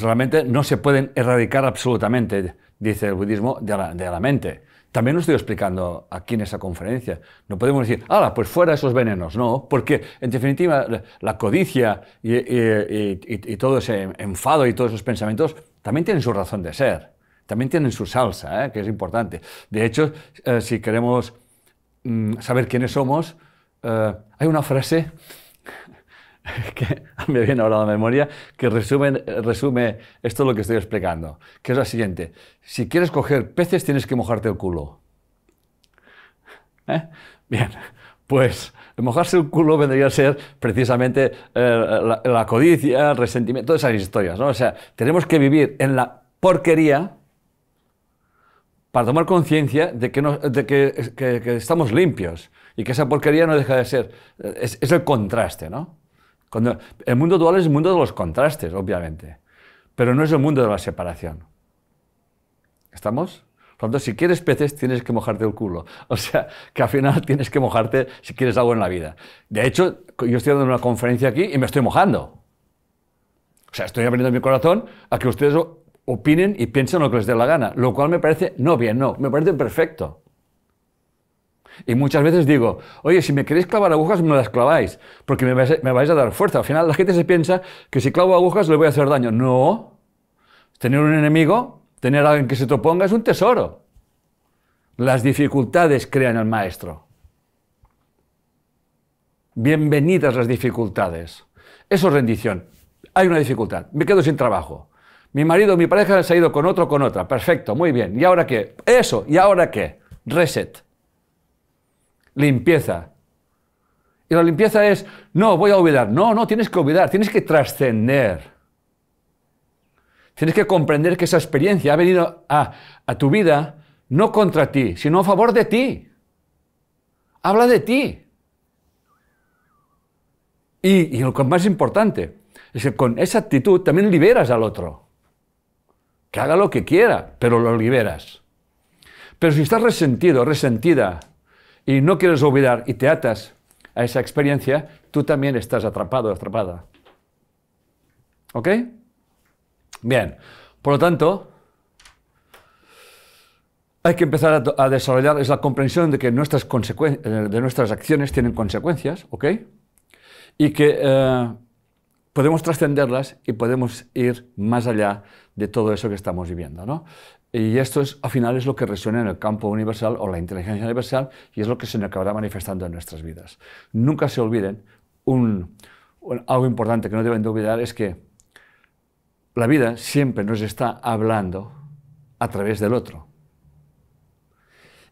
realmente no se pueden erradicar absolutamente, dice el budismo, de la mente. También lo estoy explicando aquí en esa conferencia. No podemos decir, ah, Pues fuera esos venenos. No, porque en definitiva la codicia y, todo ese enfado y todos esos pensamientos también tienen su razón de ser. También tienen su salsa, ¿eh? que es importante. De hecho, eh, si queremos mm, saber quiénes somos, eh, hay una frase que me viene ahora a la memoria, que resume, esto lo que estoy explicando, que es la siguiente. Si quieres coger peces, tienes que mojarte el culo. ¿Eh? Bien, pues mojarse el culo vendría a ser precisamente eh, la, codicia, el resentimiento, todas esas historias, O sea, tenemos que vivir en la porquería para tomar conciencia de, que, estamos limpios y que esa porquería no deja de ser. es el contraste, ¿no? el mundo dual es el mundo de los contrastes, obviamente, pero no es el mundo de la separación. ¿Estamos? Por lo tanto, si quieres peces, tienes que mojarte el culo. O sea, que al final tienes que mojarte si quieres algo en la vida. De hecho, yo estoy dando una conferencia aquí y me estoy mojando. O sea, estoy abriendo mi corazón a que ustedes opinen y piensen lo que les dé la gana, lo cual me parece no bien, no, me parece perfecto. Y muchas veces digo, oye, si me queréis clavar agujas, me las claváis, porque me vais, a dar fuerza. Al final la gente se piensa que si clavo agujas le voy a hacer daño. No. Tener un enemigo, tener a alguien que se te oponga, es un tesoro. Las dificultades crean al maestro. Bienvenidas las dificultades. Eso es rendición. Hay una dificultad. Me quedo sin trabajo. Mi marido mi pareja se ha ido con otro con otra. Perfecto, muy bien. ¿Y ahora qué? Eso, ¿y ahora qué? Reset limpieza. Y la limpieza es, no, voy a olvidar. No, no, tienes que olvidar, tienes que trascender. Tienes que comprender que esa experiencia ha venido a, tu vida no contra ti, sino a favor de ti. Habla de ti. Y, y, lo más importante es que con esa actitud también liberas al otro. Que haga lo que quiera, pero lo liberas. Pero si estás resentido, resentida, y no quieres olvidar y te atas a esa experiencia, tú también estás atrapado, atrapada. ¿Ok? Bien, por lo tanto, hay que empezar a, desarrollar es la comprensión de que nuestras, eh, de nuestras acciones tienen consecuencias, ¿ok? Y que eh, podemos trascenderlas y podemos ir más allá de todo eso que estamos viviendo, ¿no? Y esto es, al final, es lo que resuena en el campo universal o la inteligencia universal y es lo que se acabará manifestando en nuestras vidas. Nunca se olviden, un, algo importante que no deben de olvidar es que la vida siempre nos está hablando a través del otro.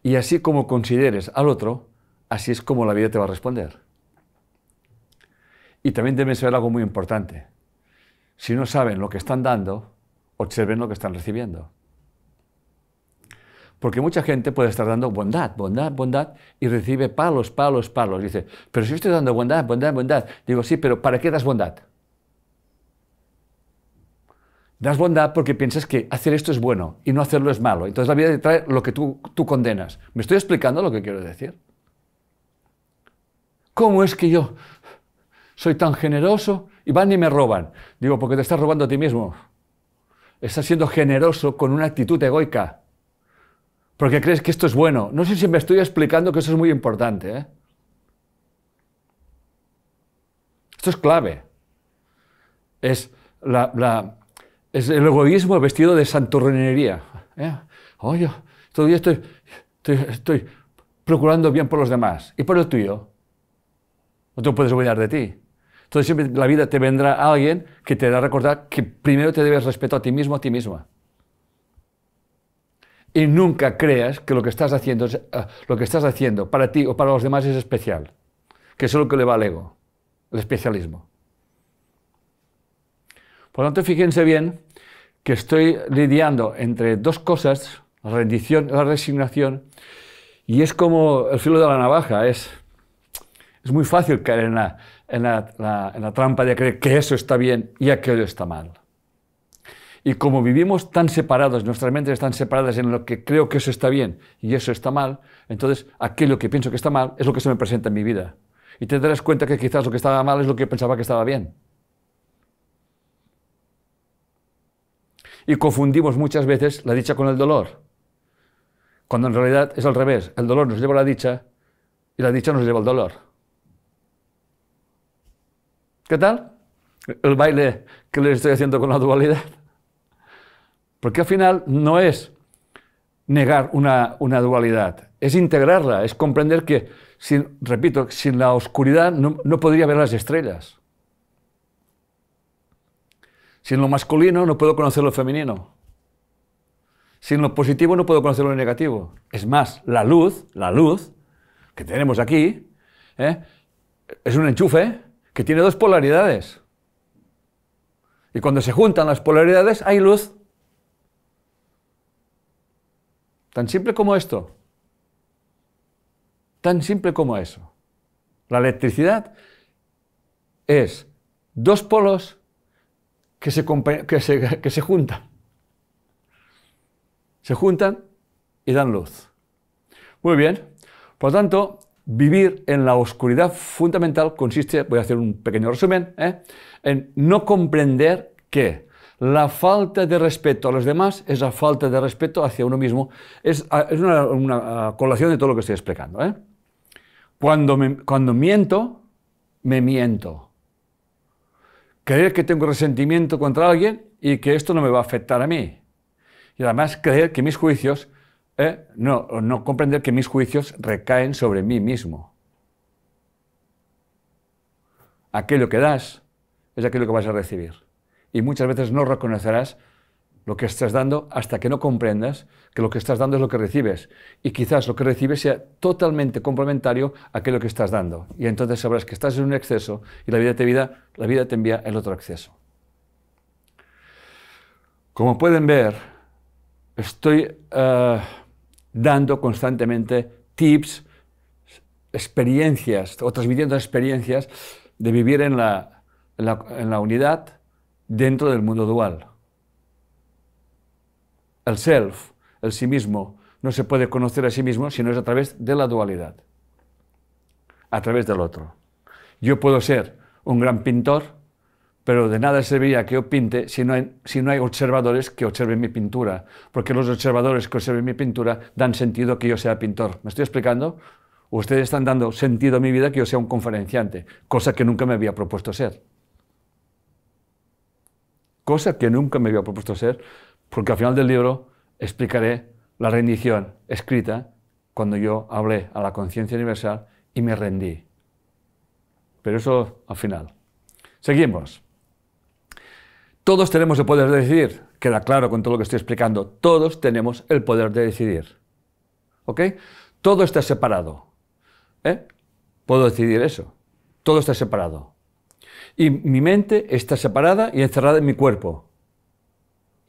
Y así como consideres al otro, así es como la vida te va a responder. Y también deben saber algo muy importante. Si no saben lo que están dando, observen lo que están recibiendo. Porque mucha gente puede estar dando bondad, bondad, bondad y recibe palos, palos, palos. dice, pero si yo estoy dando bondad, bondad, bondad. Digo, sí, pero ¿para qué das bondad? Das bondad porque piensas que hacer esto es bueno y no hacerlo es malo. Entonces la vida te trae lo que tú, tú condenas. ¿Me estoy explicando lo que quiero decir? ¿Cómo es que yo soy tan generoso y van y me roban? Digo, porque te estás robando a ti mismo. Estás siendo generoso con una actitud egoica. ¿Por qué crees que esto es bueno. No sé si me estoy explicando que eso es muy importante. ¿eh? Esto es clave. Es, el egoísmo vestido de santurronería. ¿eh? todavía estoy, estoy, procurando bien por los demás y por el tuyo. No te puedes olvidar de ti. Entonces siempre la vida te vendrá a alguien que te a recordar que primero te debes respeto a ti mismo, a ti misma y nunca creas que lo que estás haciendo, eh, lo que estás haciendo para ti o para los demás es especial, que es lo que le va al ego, el especialismo. Por lo tanto, fíjense bien que estoy lidiando entre dos cosas, la rendición y la resignación, y es como el filo de la navaja, es, es muy fácil caer en la, en la trampa de creer que eso está bien y aquello está mal. Y como vivimos tan separados, nuestras mentes están separadas en lo que creo que eso está bien y eso está mal, entonces aquello que pienso que está mal es lo que se me presenta en mi vida. Y te darás cuenta que quizás lo que estaba mal es lo que pensaba que estaba bien. Y confundimos muchas veces la dicha con el dolor, cuando en realidad es al revés. El dolor nos lleva a la dicha y la dicha nos lleva al dolor. ¿Qué tal? El baile que les estoy haciendo con la dualidad. Porque al final no es negar una, dualidad, es integrarla, es comprender que, sin, repito, sin la oscuridad no, podría ver las estrellas. Sin lo masculino no puedo conocer lo femenino. Sin lo positivo no puedo conocer lo negativo. Es más, la luz, la luz que tenemos aquí, ¿eh? es un enchufe que tiene dos polaridades. Y cuando se juntan las polaridades hay luz. Tan simple como esto. Tan simple como eso. La electricidad es dos polos que se, que se, juntan. Se juntan y dan luz. Muy bien. Por lo tanto, vivir en la oscuridad fundamental consiste, voy a hacer un pequeño resumen, ¿eh? en no comprender qué. La falta de respeto a los demás es la falta de respeto hacia uno mismo. Es, una, colación de todo lo que estoy explicando. ¿eh? Cuando, miento, me miento. Creer que tengo resentimiento contra alguien y que esto no me va a afectar a mí. Y además creer que mis juicios, eh, no, no comprender que mis juicios recaen sobre mí mismo. Aquello que das es aquello que vas a recibir y muchas veces no reconocerás lo que estás dando hasta que no comprendas que lo que estás dando es lo que recibes. Y quizás lo que recibes sea totalmente complementario a aquello que estás dando. Y entonces sabrás que estás en un exceso y la vida te, vida, la vida te envía el otro exceso. Como pueden ver, estoy eh, dando constantemente tips, experiencias o transmitiendo experiencias de vivir en en la unidad, dentro del mundo dual. El self, el sí mismo, no se puede conocer a sí mismo si no es a través de la dualidad, a través del otro. Yo puedo ser un gran pintor, pero de nada serviría que yo pinte si no, hay, si no hay observadores que observen mi pintura, porque los observadores que observen mi pintura dan sentido que yo sea pintor. ¿Me estoy explicando? Ustedes están dando sentido a mi vida que yo sea un conferenciante, cosa que nunca me había propuesto ser cosa que nunca me había propuesto ser, porque al final del libro explicaré la rendición escrita cuando yo hablé a la conciencia universal y me rendí. Pero eso al final. Seguimos. Todos tenemos el poder de decidir. Queda claro con todo lo que estoy explicando. Todos tenemos el poder de decidir. ¿Ok? Todo está separado. ¿Eh? Puedo decidir eso. Todo está separado y mi mente está separada y encerrada en mi cuerpo.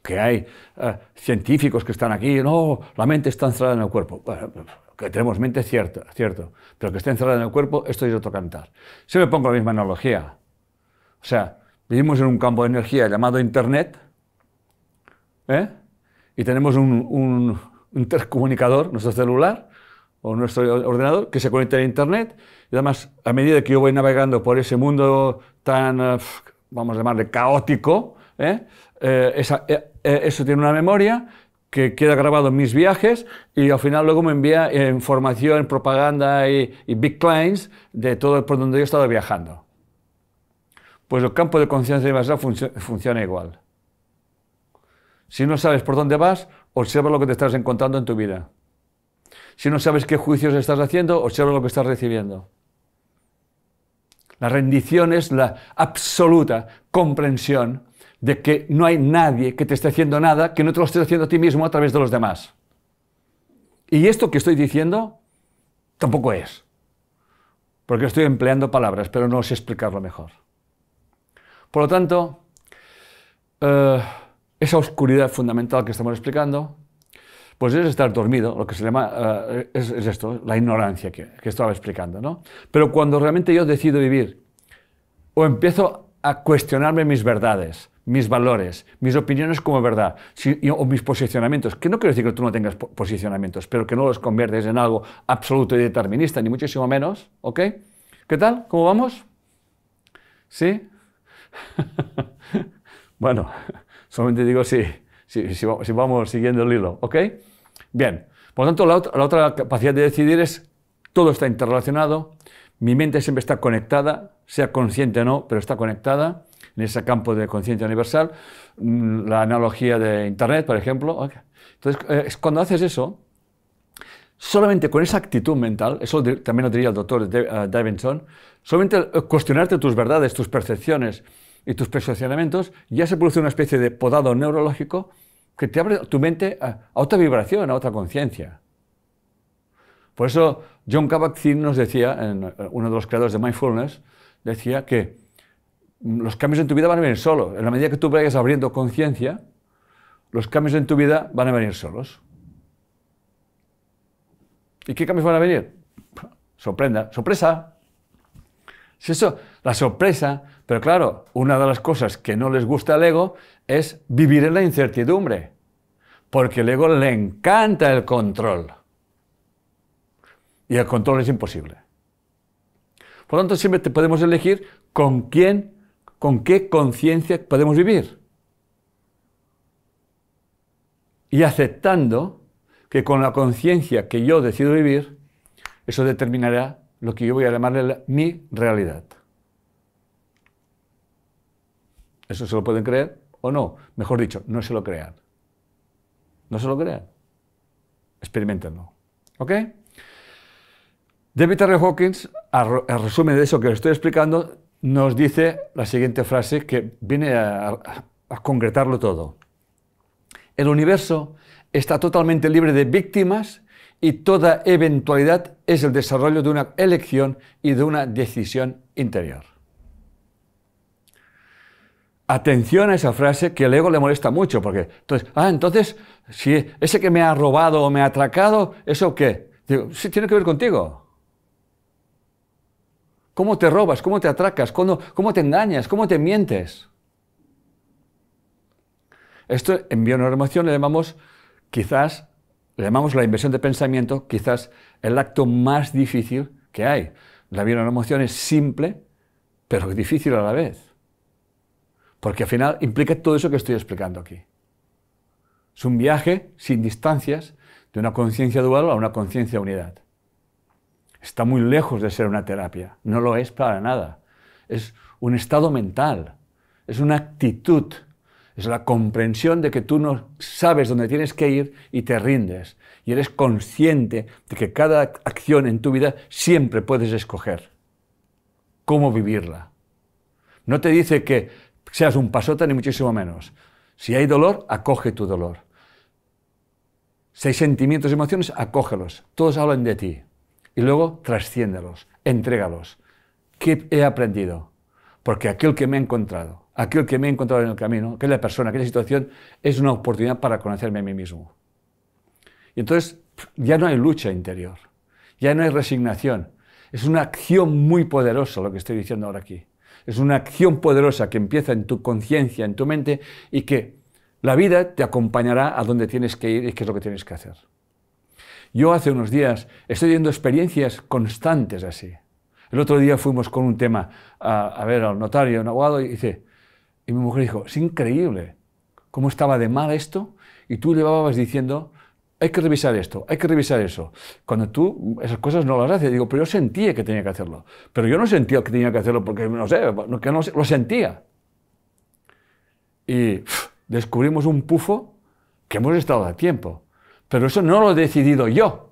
Que hay ah, científicos que están aquí, no, la mente está encerrada en el cuerpo. que tenemos mente, cierto, cierto, pero que esté encerrada en el cuerpo, esto es otro cantar. Si me pongo la misma analogía. O sea, vivimos en un campo de energía llamado Internet, ¿eh? y tenemos un, un intercomunicador, nuestro celular, o nuestro ordenador, que se conecta a Internet. Y además, a medida que yo voy navegando por ese mundo tan, eh, vamos a llamarle, caótico, ¿eh? Eh, eso tiene una memoria que queda grabado en mis viajes y al final luego me envía información, propaganda y, big clients de todo por donde yo he estado viajando. Pues el campo de conciencia de funciona igual. Si no sabes por dónde vas, observa lo que te estás encontrando en tu vida. Si no sabes qué juicios estás haciendo, observa lo que estás recibiendo. La rendición es la absoluta comprensión de que no hay nadie que te esté haciendo nada que no te lo estés haciendo a ti mismo a través de los demás. Y esto que estoy diciendo tampoco es, porque estoy empleando palabras, pero no sé explicarlo mejor. Por lo tanto, eh, esa oscuridad fundamental que estamos explicando pues es estar dormido, lo que se llama, eh, es, esto, la ignorancia que, estaba explicando, ¿no? Pero cuando realmente yo decido vivir o empiezo a cuestionarme mis verdades, mis valores, mis opiniones como verdad, si, o mis posicionamientos, que no quiero decir que tú no tengas posicionamientos, pero que no los conviertes en algo absoluto y determinista, ni muchísimo menos, ¿ok? ¿Qué tal? ¿Cómo vamos? ¿Sí? bueno, solamente digo sí si, vamos siguiendo el hilo, ¿ok? Bien, por lo tanto, la otra, capacidad de decidir es todo está interrelacionado, mi mente siempre está conectada, sea consciente o no, pero está conectada en ese campo de conciencia universal, mm, la analogía de Internet, por ejemplo. Entonces, eh, cuando haces eso, solamente con esa actitud mental, eso también lo diría el doctor eh, Davidson, solamente cuestionarte tus verdades, tus percepciones y tus posicionamientos, ya se produce una especie de podado neurológico que te abre tu mente a, otra vibración, a otra conciencia. Por eso John Kabat-Zinn nos decía, eh, uno de los creadores de Mindfulness, decía que mm, los cambios en tu vida van a venir solos. En la medida que tú vayas abriendo conciencia, los cambios en tu vida van a venir solos. ¿Y qué cambios van a venir? Sorprenda, sorpresa. Es eso, la sorpresa, pero claro, una de las cosas que no les gusta al ego es vivir en la incertidumbre, porque al ego le encanta el control. Y el control es imposible. Por lo tanto, siempre podemos elegir con quién, con qué conciencia podemos vivir. Y aceptando que con la conciencia que yo decido vivir, eso determinará lo que yo voy a llamarle mi realidad. Eso se lo pueden creer o no. Mejor dicho, no se lo crean. No se lo crean. Experimentenlo. ¿Ok? David R. Hawkins, al resumen de eso que os estoy explicando, nos dice la siguiente frase que viene a concretarlo todo. El universo está totalmente libre de víctimas y toda eventualidad es el desarrollo de una elección y de una decisión interior. Atención a esa frase que al ego le molesta mucho, porque entonces, ah, entonces, si ese que me ha robado o me ha atracado, ¿eso qué? Digo, sí, tiene que ver contigo. ¿Cómo te robas? ¿Cómo te atracas? ¿Cómo, te engañas? ¿Cómo te mientes? Esto en bionormación le llamamos quizás le llamamos la inversión de pensamiento, quizás el acto más difícil que hay. La emoción es simple, pero difícil a la vez. Porque al final implica todo eso que estoy explicando aquí. Es un viaje sin distancias de una conciencia dual a una conciencia unidad. Está muy lejos de ser una terapia, no lo es para nada. Es un estado mental, es una actitud es la comprensión de que tú no sabes dónde tienes que ir y te rindes. Y eres consciente de que cada acción en tu vida siempre puedes escoger cómo vivirla. No te dice que seas un pasota ni muchísimo menos. Si hay dolor, acoge tu dolor. Si hay sentimientos y emociones, acógelos. Todos hablan de ti. Y luego trasciéndelos, entrégalos. ¿Qué he aprendido? Porque aquel que me ha encontrado aquel que me he encontrado en el camino, que la persona, aquella situación, es una oportunidad para conocerme a mí mismo. Y entonces ya no hay lucha interior, ya no hay resignación. Es una acción muy poderosa lo que estoy diciendo ahora aquí. Es una acción poderosa que empieza en tu conciencia, en tu mente, y que la vida te acompañará a donde tienes que ir y qué es lo que tienes que hacer. Yo hace unos días estoy viendo experiencias constantes así. El otro día fuimos con un tema a, ver al notario, un abogado, y dice, y mi mujer dijo, es increíble cómo estaba de mal esto y tú llevabas diciendo, hay que revisar esto, hay que revisar eso. Cuando tú esas cosas no las haces, digo, pero yo sentía que tenía que hacerlo. Pero yo no sentía que tenía que hacerlo porque, no sé, lo sentía. Y descubrimos un pufo que hemos estado a tiempo. Pero eso no lo he decidido yo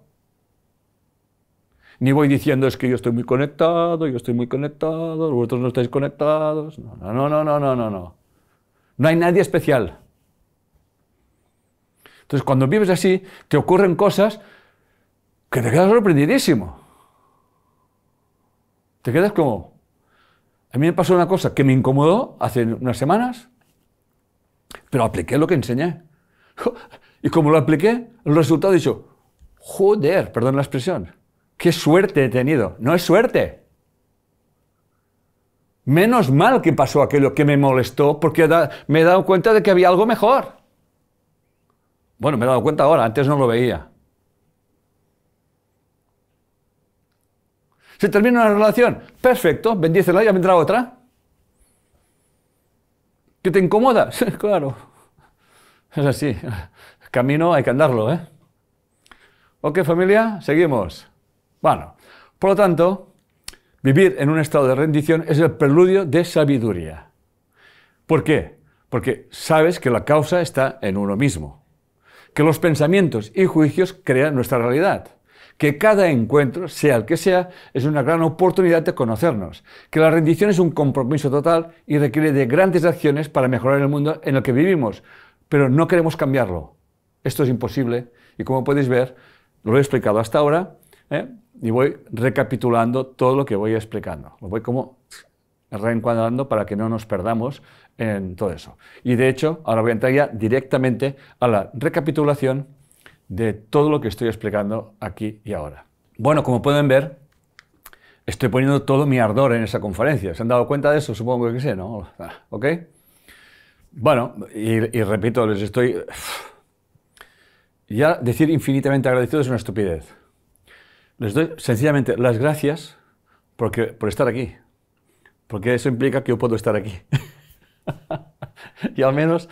ni voy diciendo es que yo estoy muy conectado, yo estoy muy conectado, vosotros no estáis conectados. No, no, no, no, no, no, no. No hay nadie especial. Entonces, cuando vives así, te ocurren cosas que te quedas sorprendidísimo. Te quedas como... A mí me pasó una cosa que me incomodó hace unas semanas, pero apliqué lo que enseñé. Y como lo apliqué, el resultado dicho, joder, perdón la expresión, qué suerte he tenido. No es suerte. Menos mal que pasó aquello que me molestó porque me he dado cuenta de que había algo mejor. Bueno, me he dado cuenta ahora, antes no lo veía. Se termina una relación, perfecto, bendícela, ya vendrá otra. ¿Que te incomoda? claro. Es así. Camino hay que andarlo, ¿eh? Ok, familia, seguimos. Bueno, por lo tanto, vivir en un estado de rendición es el preludio de sabiduría. ¿Por qué? Porque sabes que la causa está en uno mismo, que los pensamientos y juicios crean nuestra realidad, que cada encuentro, sea el que sea, es una gran oportunidad de conocernos, que la rendición es un compromiso total y requiere de grandes acciones para mejorar el mundo en el que vivimos, pero no queremos cambiarlo. Esto es imposible y como podéis ver, lo he explicado hasta ahora, ¿eh? y voy recapitulando todo lo que voy explicando. Lo voy como reencuadrando para que no nos perdamos en todo eso. Y de hecho, ahora voy a entrar ya directamente a la recapitulación de todo lo que estoy explicando aquí y ahora. Bueno, como pueden ver, estoy poniendo todo mi ardor en esa conferencia. ¿Se han dado cuenta de eso? Supongo que sí, ¿no? Ah, ¿Ok? Bueno, y, y repito, les estoy... Ya decir infinitamente agradecido es una estupidez. Les doy sencillamente las gracias porque, por estar aquí, porque eso implica que yo puedo estar aquí. y al menos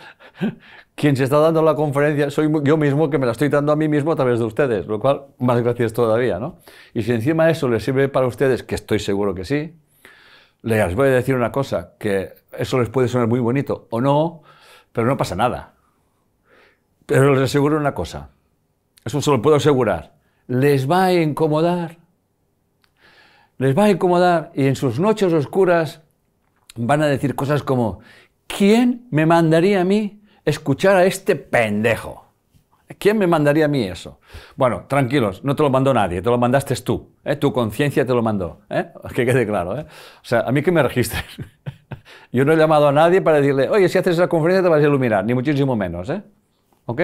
quien se está dando la conferencia soy yo mismo que me la estoy dando a mí mismo a través de ustedes, lo cual más gracias todavía, ¿no? Y si encima de eso les sirve para ustedes, que estoy seguro que sí, les voy a decir una cosa, que eso les puede sonar muy bonito o no, pero no pasa nada. Pero les aseguro una cosa, eso se lo puedo asegurar, les va a incomodar. Les va a incomodar y en sus noches oscuras van a decir cosas como, ¿quién me mandaría a mí escuchar a este pendejo? ¿Quién me mandaría a mí eso? Bueno, tranquilos, no te lo mandó nadie, te lo mandaste tú. ¿eh? Tu conciencia te lo mandó. ¿eh? Que quede claro. ¿eh? O sea, a mí que me registres. Yo no he llamado a nadie para decirle, oye, si haces esa conferencia te vas a iluminar, ni muchísimo menos. ¿Ok?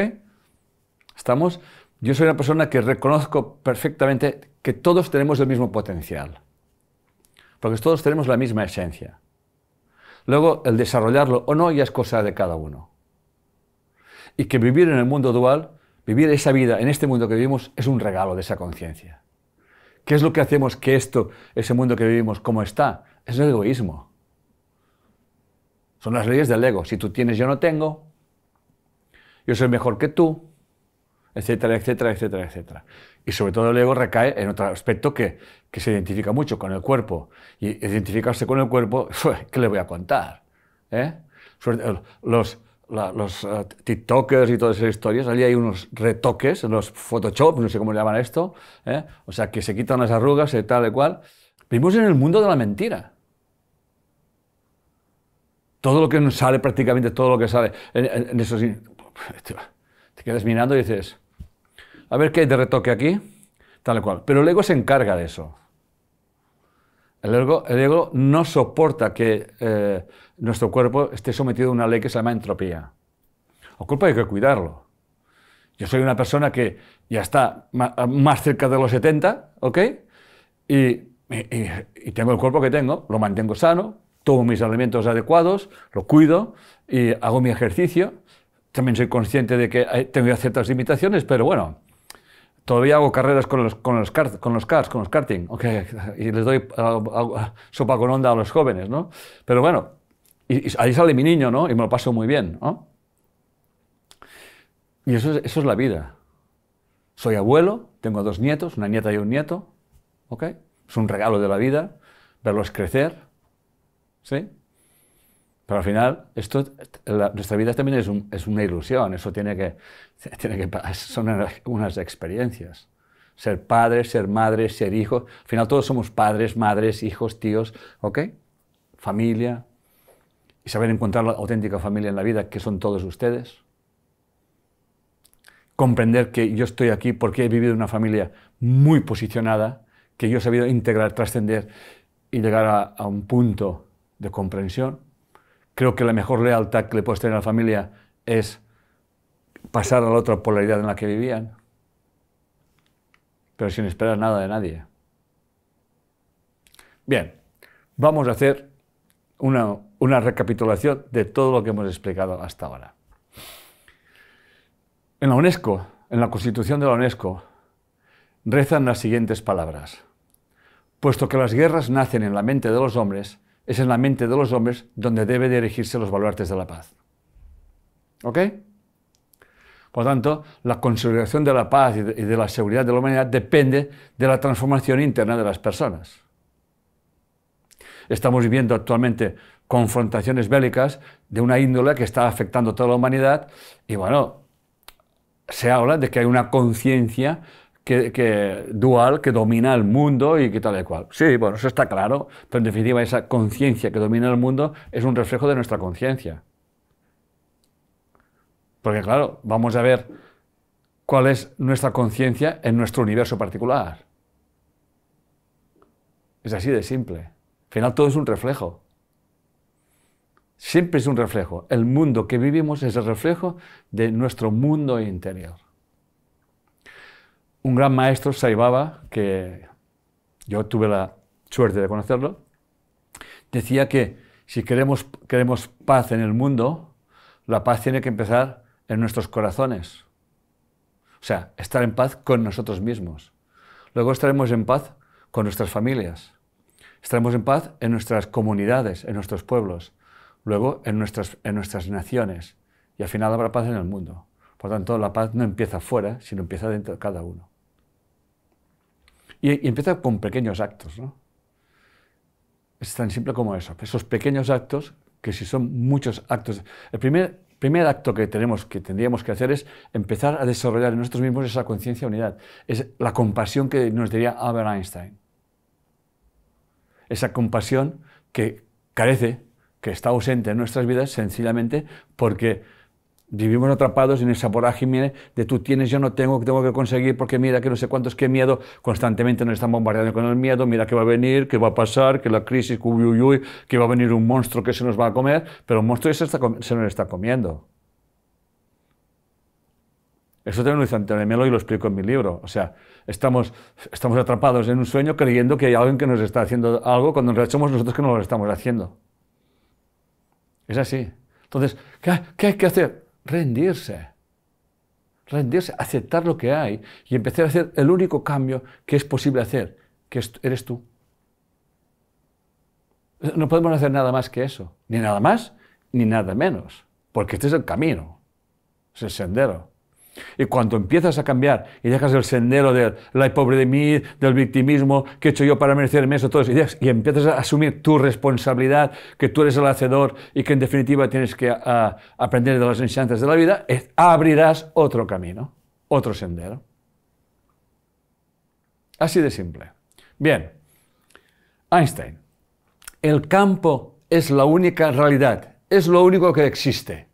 ¿Estamos? Yo soy una persona que reconozco perfectamente que todos tenemos el mismo potencial, porque todos tenemos la misma esencia. Luego, el desarrollarlo o no ya es cosa de cada uno. Y que vivir en el mundo dual, vivir esa vida en este mundo que vivimos, es un regalo de esa conciencia. ¿Qué es lo que hacemos que esto, ese mundo que vivimos, como está? Es el egoísmo. Son las leyes del ego. Si tú tienes, yo no tengo. Yo soy mejor que tú etcétera, etcétera, etcétera, etcétera. Y sobre todo el ego recae en otro aspecto que, se identifica mucho con el cuerpo. Y identificarse con el cuerpo, ¿qué le voy a contar? ¿Eh? eh los, los eh, TikTokers y todas esas historias, allí hay unos retoques, los Photoshop, no sé cómo le llaman esto, ¿eh? o sea, que se quitan las arrugas y tal y cual. Vivimos en el mundo de la mentira. Todo lo que nos sale, prácticamente todo lo que sale en, en esos... Este, te quedas mirando y dices, a ver qué hay de retoque aquí, tal cual. Pero el ego se encarga de eso. El ego, el ego no soporta que eh, nuestro cuerpo esté sometido a una ley que se llama entropía. O cuerpo hay que cuidarlo. Yo soy una persona que ya está más cerca de los 70, ¿ok? Y, y tengo el cuerpo que tengo, lo mantengo sano, tomo mis alimentos adecuados, lo cuido y hago mi ejercicio. También soy consciente de que tengo ciertas limitaciones, pero bueno, Todavía hago carreras con los, con los, con los cars, con los karting, okay, y les doy sopa con onda a los jóvenes, ¿no? Pero bueno, y, ahí sale mi niño, ¿no? Y me lo paso muy bien, ¿no? Y eso es, eso es la vida. Soy abuelo, tengo dos nietos, una nieta y un nieto, ¿ok? Es un regalo de la vida, verlos crecer, ¿sí? Pero al final, esto, nuestra vida también es, es, una ilusión, eso tiene que, tiene que, son unas experiencias. Ser padre, ser madre, ser hijo. Al final todos somos padres, madres, hijos, tíos, ¿ok? Familia. Y saber encontrar la auténtica familia en la vida, que son todos ustedes. Comprender que yo estoy aquí porque he vivido una familia muy posicionada, que yo he sabido integrar, trascender y llegar a un punto de comprensión creo que la mejor lealtad que le puedes tener a la familia es pasar a la otra polaridad en la que vivían, pero sin esperar nada de nadie. Bien, vamos a hacer una, una recapitulación de todo lo que hemos explicado hasta ahora. En la UNESCO, en la Constitución de la UNESCO, rezan las siguientes palabras. Puesto que las guerras nacen en la mente de los hombres, es en la mente de los hombres donde debe dirigirse los baluartes de la paz. ¿Ok? Por lo tanto, la consolidación de la paz y de, la seguridad de la humanidad depende de la transformación interna de las personas. Estamos viviendo actualmente confrontaciones bélicas de una índole que está afectando a toda la humanidad y bueno, se habla de que hay una conciencia que, dual que domina el mundo y que tal y cual. Sí, bueno, eso está claro, pero en definitiva esa conciencia que domina el mundo es un reflejo de nuestra conciencia. Porque claro, vamos a ver cuál es nuestra conciencia en nuestro universo particular. Es así de simple. Al final todo es un reflejo. Siempre es un reflejo. El mundo que vivimos es el reflejo de nuestro mundo interior un gran maestro, Saibaba, que yo tuve la suerte de conocerlo, decía que si queremos, queremos paz en el mundo, la paz tiene que empezar en nuestros corazones. O sea, estar en paz con nosotros mismos. Luego estaremos en paz con nuestras familias. Estaremos en paz en nuestras comunidades, en nuestros pueblos. Luego en nuestras, en nuestras naciones. Y al final habrá paz en el mundo. Por tanto, la paz no empieza fuera, sino empieza dentro de cada uno. Y, empieza con pequeños actos, ¿no? Es tan simple como eso. Esos pequeños actos, que si son muchos actos. El primer, primer acto que tenemos, que tendríamos que hacer es empezar a desarrollar en nosotros mismos esa conciencia unidad. Es la compasión que nos diría Albert Einstein. Esa compasión que carece, que está ausente en nuestras vidas sencillamente porque Vivimos atrapados en esa vorágine de tú tienes, yo no tengo, que tengo que conseguir, porque mira que no sé cuántos, qué miedo. Constantemente nos están bombardeando con el miedo, mira qué va a venir, qué va a pasar, que la crisis, uy, uy, uy, que va a venir un monstruo que se nos va a comer, pero el monstruo ese se nos está comiendo. Eso también lo dice Antonio Melo y lo explico en mi libro. O sea, estamos, estamos atrapados en un sueño creyendo que hay alguien que nos está haciendo algo cuando en realidad somos nosotros que no lo estamos haciendo. Es así. Entonces, qué hay que hacer? rendirse, rendirse, aceptar lo que hay y empezar a hacer el único cambio que es posible hacer, que eres tú. No podemos hacer nada más que eso, ni nada más, ni nada menos, porque este es el camino, es el sendero. Y cuando empiezas a cambiar y dejas el sendero de la pobre de mí, del victimismo, que he hecho yo para merecerme eso? todo eso, y empiezas a asumir tu responsabilidad, que tú eres el hacedor y que en definitiva tienes que ah, aprender de las enseñanzas de la vida, abrirás otro camino, otro sendero. Así de simple. Bien, Einstein, el campo es la única realidad, es lo único que existe.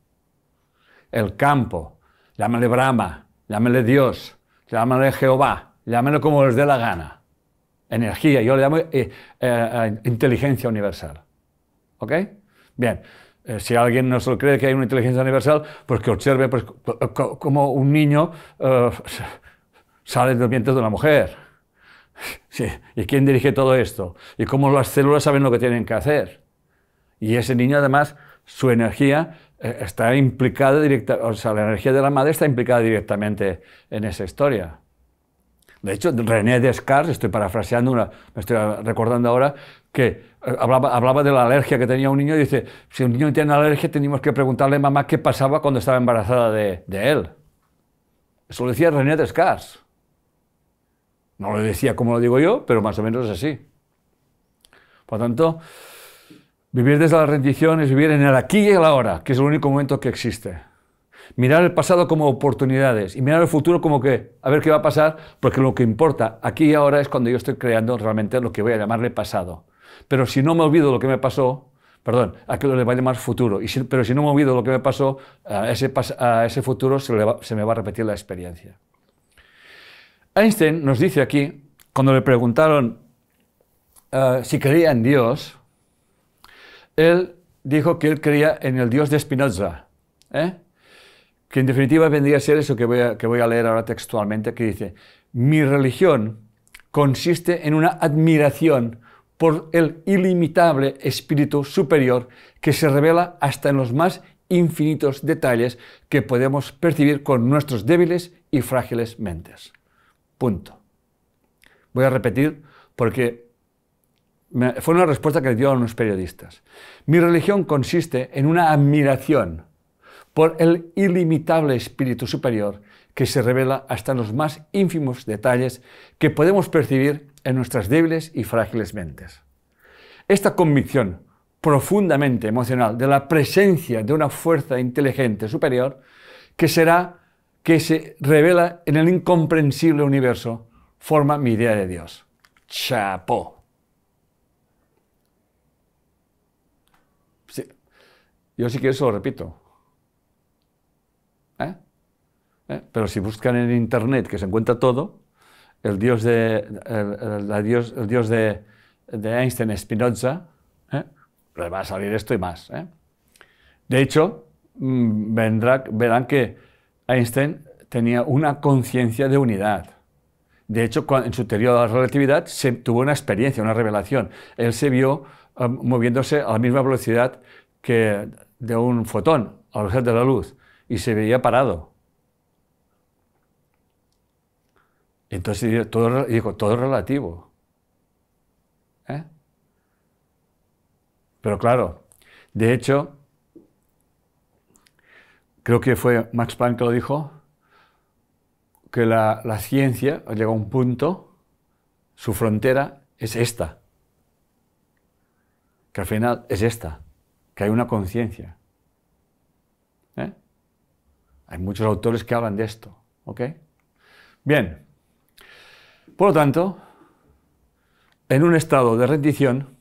El campo llámale Brahma, llámale Dios, llámale Jehová, llámale como les dé la gana. Energía, yo le llamo eh, eh, eh, inteligencia universal. ¿Ok? Bien, si alguien no se cree que hay una inteligencia universal, pues que observe pues, como un niño sale del vientre de una mujer. Sí. ¿Y quién dirige todo esto? ¿Y cómo las células saben lo que tienen que hacer? Y ese niño, además, su energía eh, está implicada directamente, o sea, la energía de la madre está implicada directamente en esa historia. De hecho, René Descartes, estoy parafraseando, una, me estoy recordando ahora, que eh, hablaba, de la alergia que tenía un niño y dice, si un niño tiene una alergia, tenemos que preguntarle a mamá qué pasaba cuando estaba embarazada de, de él. Eso lo decía René Descartes. No lo decía como lo digo yo, pero más o menos es así. Por lo tanto, Vivir desde la rendición es vivir en el aquí y el ahora, que es el único momento que existe. Mirar el pasado como oportunidades y mirar el futuro como que, a ver qué va a pasar, porque lo que importa aquí y ahora es cuando yo estoy creando realmente lo que voy a llamarle pasado. Pero si no me olvido lo que me pasó, perdón, a que lo le va a llamar futuro, y pero si no me olvido lo que me pasó, a ese, futuro se, me va a repetir la experiencia. Einstein nos dice aquí, cuando le preguntaron eh, si creía en Dios, él dijo que él creía en el Dios de Spinoza, ¿eh? que en definitiva vendría a ser eso que voy que voy a leer ahora textualmente, que dice, mi religión consiste en una admiración por el ilimitable espíritu superior que se revela hasta en los más infinitos detalles que podemos percibir con nuestros débiles y frágiles mentes. Punto. Voy a repetir porque fue una respuesta que dio a unos periodistas. Mi religión consiste en una admiración por el ilimitable espíritu superior que se revela hasta en los más ínfimos detalles que podemos percibir en nuestras débiles y frágiles mentes. Esta convicción profundamente emocional de la presencia de una fuerza inteligente superior que será que se revela en el incomprensible universo forma mi idea de Dios. Chapó. Yo sí que eso lo repito. ¿Eh? ¿Eh? Pero si buscan en Internet, que se encuentra todo, el dios de, dios, el dios de, de Einstein, Spinoza, ¿eh? le va a salir esto y más. De hecho, mm, verán que Einstein tenía una conciencia de unidad. De hecho, en su teoría de la relatividad se tuvo una experiencia, una revelación. Él se vio um, moviéndose a la misma velocidad que de un fotón a los de la luz y se veía parado. Entonces todo, todo es relativo. ¿Eh? Pero claro, de hecho, creo que fue Max Planck que lo dijo, que la, la ciencia llegado a un punto, su frontera es esta, que al final es esta hay una conciencia. ¿Eh? Hay muchos autores que hablan de esto. Bien. Por lo tanto, en un estado de rendición,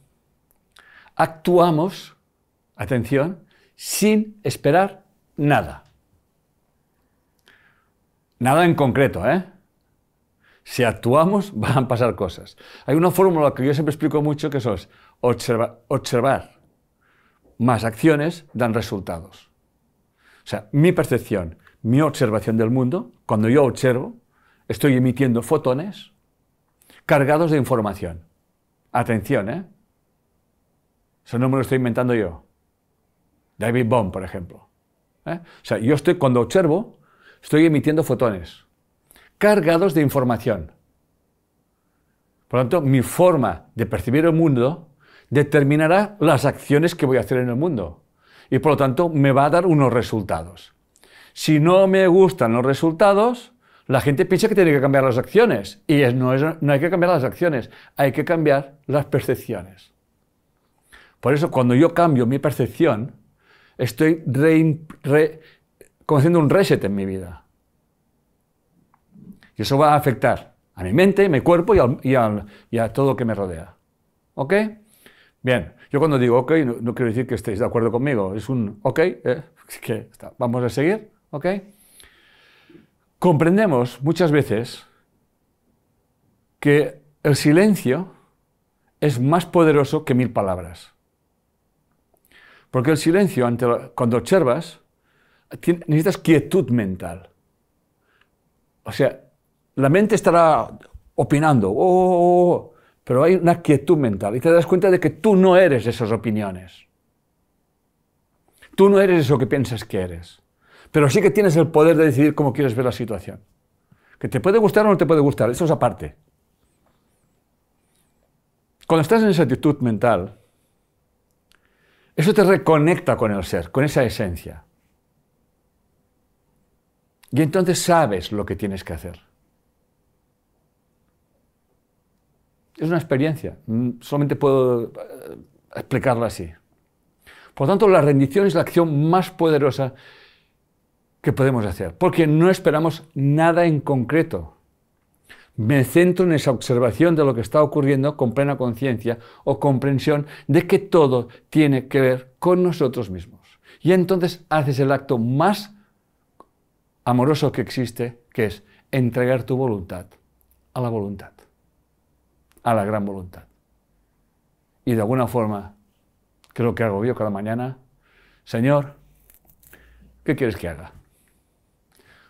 actuamos, atención, sin esperar nada. Nada en concreto, ¿eh? Si actuamos, van a pasar cosas. Hay una fórmula que yo siempre explico mucho que es observar, más acciones dan resultados. O sea, mi percepción, mi observación del mundo, cuando yo observo, estoy emitiendo fotones cargados de información. Atención, ¿eh? Eso no me lo estoy inventando yo. David Bohm, por ejemplo. ¿eh? O sea, yo estoy, cuando observo, estoy emitiendo fotones cargados de información. Por lo tanto, mi forma de percibir el mundo determinará las acciones que voy a hacer en el mundo y por lo tanto me va a dar unos resultados. Si no me gustan los resultados, la gente piensa que tiene que cambiar las acciones y no, no hay que cambiar las acciones, hay que cambiar las percepciones. Por eso cuando yo cambio mi percepción, estoy conociendo un reset en mi vida. Y eso va a afectar a mi mente, mi cuerpo y, y a todo lo que me rodea. ¿Ok? Bien, yo cuando digo ok, no, quiero decir que estéis de acuerdo conmigo, es un ok, eh, que vamos a seguir, ok. Comprendemos muchas veces que el silencio es más poderoso que mil palabras. Porque el silencio, cuando observas, necesitas quietud mental. O sea, la mente estará opinando, oh, oh, oh, oh pero hay una quietud mental y te das cuenta de que tú no eres esas opiniones. Tú no eres eso que piensas que eres, pero sí que tienes el poder de decidir cómo quieres ver la situación. Que te puede gustar o no te puede gustar, eso es aparte. Cuando estás en esa actitud mental, eso te reconecta con el ser, con esa esencia. Y entonces sabes lo que tienes que hacer. Es una experiencia, mm, solamente puedo eh, explicarla así. Por tanto, la rendición es la acción más poderosa que podemos hacer, porque no esperamos nada en concreto. Me centro en esa observación de lo que está ocurriendo con plena conciencia o comprensión de que todo tiene que ver con nosotros mismos. Y entonces haces el acto más amoroso que existe, que es entregar tu voluntad a la voluntad a la gran voluntad. Y de alguna forma, creo que hago yo cada mañana, Señor, ¿qué quieres que haga?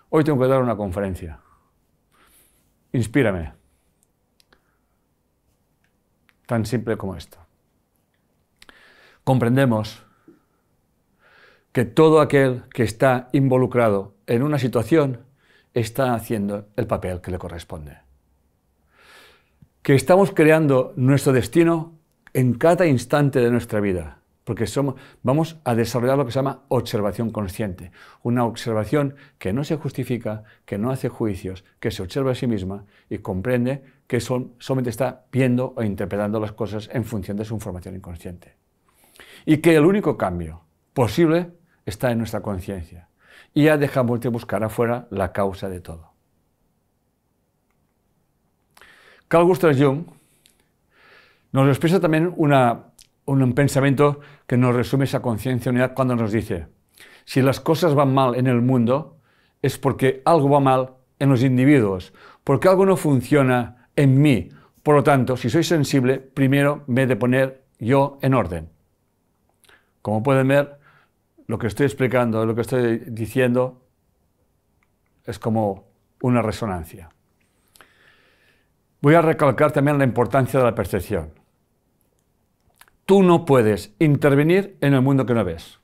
Hoy tengo que dar una conferencia. Inspírame. Tan simple como esto. Comprendemos que todo aquel que está involucrado en una situación está haciendo el papel que le corresponde que estamos creando nuestro destino en cada instante de nuestra vida, porque somos, vamos a desarrollar lo que se llama observación consciente, una observación que no se justifica, que no hace juicios, que se observa a sí misma y comprende que son, solamente está viendo o interpretando las cosas en función de su información inconsciente. Y que el único cambio posible está en nuestra conciencia. Y ya dejamos de buscar afuera la causa de todo. Carl Gustav Jung nos expresa también un pensamiento que nos resume esa conciencia unidad cuando nos dice, si las cosas van mal en el mundo, es porque algo va mal en los individuos, porque algo no funciona en mí. Por lo tanto, si soy sensible, primero me he de poner yo en orden. Como pueden ver, lo que estoy explicando, lo que estoy diciendo, es como una resonancia. Voy a recalcar también la importancia de la percepción. Tú no puedes intervenir en el mundo que no ves.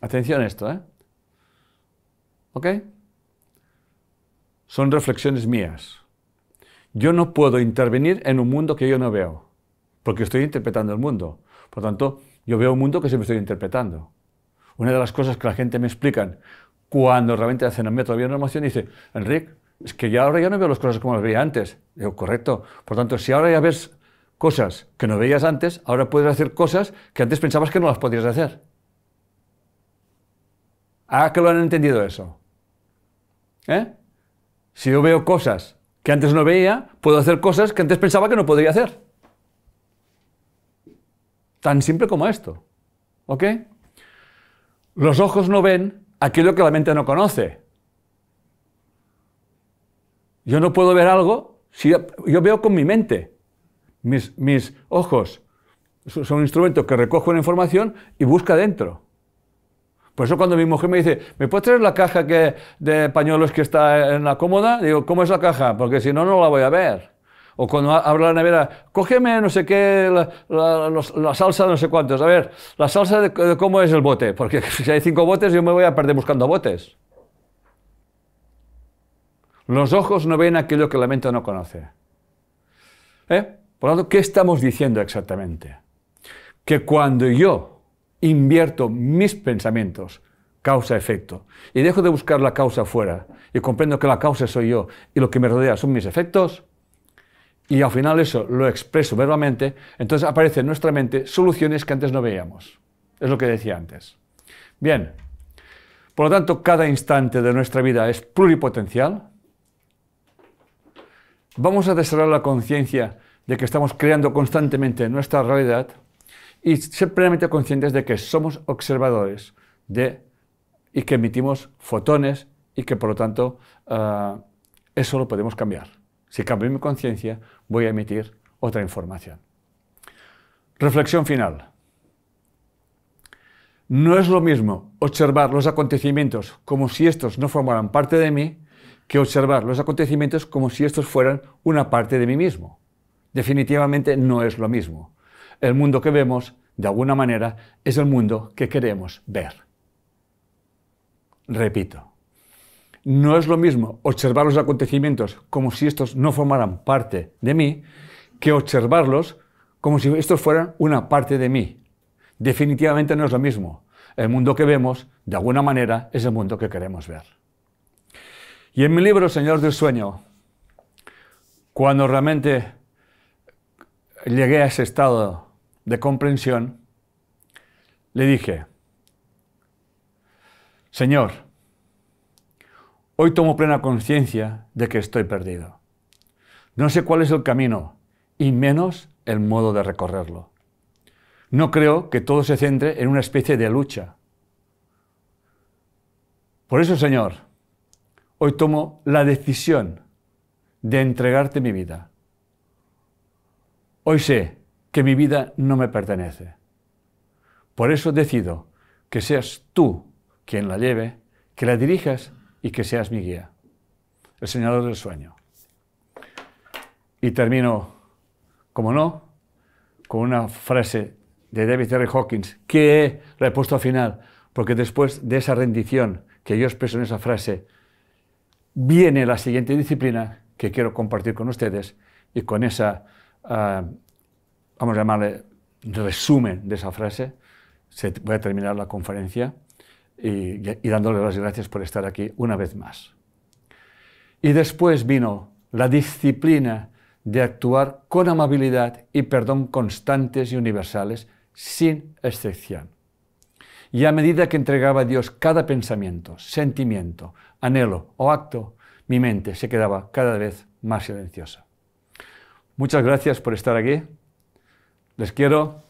Atención a esto, ¿eh? ¿Ok? Son reflexiones mías. Yo no puedo intervenir en un mundo que yo no veo, porque estoy interpretando el mundo. Por tanto, yo veo un mundo que siempre estoy interpretando. Una de las cosas que la gente me explican cuando realmente hacen el método de emoción dice, Enrique es que ya ahora ya no veo las cosas como las veía antes. Digo, correcto. Por tanto, si ahora ya ves cosas que no veías antes, ahora puedes hacer cosas que antes pensabas que no las podías hacer. ¿A ah, que lo han entendido eso? ¿Eh? Si yo veo cosas que antes no veía, puedo hacer cosas que antes pensaba que no podía hacer. Tan simple como esto. ¿Ok? Los ojos no ven aquello que la mente no conoce. Yo no puedo ver algo si yo veo con mi mente. Mis, mis ojos son instrumentos que recogen información y busca dentro. Por eso cuando mi mujer me dice, ¿me puedes traer la caja que, de pañuelos que está en la cómoda? Digo, ¿cómo es la caja? Porque si no, no la voy a ver. O cuando habla la nevera, cógeme no sé qué, la, salsa de no sé cuántos. A ver, la salsa de, de, cómo es el bote. Porque si hay cinco botes, yo me voy a perder buscando botes. Los ojos no ven aquello que la mente no conoce. ¿Eh? Por lo tanto, ¿qué estamos diciendo exactamente? Que cuando yo invierto mis pensamientos, causa-efecto, y dejo de buscar la causa fuera, y comprendo que la causa soy yo y lo que me rodea son mis efectos, y al final eso lo expreso verbalmente, entonces aparecen en nuestra mente soluciones que antes no veíamos. Es lo que decía antes. Bien, por lo tanto, cada instante de nuestra vida es pluripotencial, vamos a desarrollar la conciencia de que estamos creando constantemente nuestra realidad y ser plenamente conscientes de que somos observadores de, y que emitimos fotones y que por lo tanto eh, eso lo podemos cambiar. Si cambio mi conciencia, voy a emitir otra información. Reflexión final. No es lo mismo observar los acontecimientos como si estos no formaran parte de mí que observar los acontecimientos como si estos fueran una parte de mí mismo. Definitivamente no es lo mismo. El mundo que vemos, de alguna manera, es el mundo que queremos ver. Repito, no es lo mismo observar los acontecimientos como si estos no formaran parte de mí que observarlos como si estos fueran una parte de mí. Definitivamente no es lo mismo. El mundo que vemos, de alguna manera, es el mundo que queremos ver. Y en mi libro, Señor del Sueño, cuando realmente llegué a ese estado de comprensión, le dije, Señor, hoy tomo plena conciencia de que estoy perdido. No sé cuál es el camino y menos el modo de recorrerlo. No creo que todo se centre en una especie de lucha. Por eso, Señor, hoy tomo la decisión de entregarte mi vida. Hoy sé que mi vida no me pertenece. Por eso decido que seas tú quien la lleve, que la dirijas y que seas mi guía, el Señor del sueño. Y termino, como no, con una frase de David R. Hawkins que la he puesto al final, porque después de esa rendición que yo expreso en esa frase, viene la siguiente disciplina que quiero compartir con ustedes y con esa, ah, vamos a llamarle, resumen de esa frase, se, voy a terminar la conferencia y, y dándole las gracias por estar aquí una vez más. Y después vino la disciplina de actuar con amabilidad y perdón constantes y universales, sin excepción. Y a medida que entregaba a Dios cada pensamiento, sentimiento, anhelo o acto, mi mente se quedaba cada vez más silenciosa. Muchas gracias por estar aquí. Les quiero.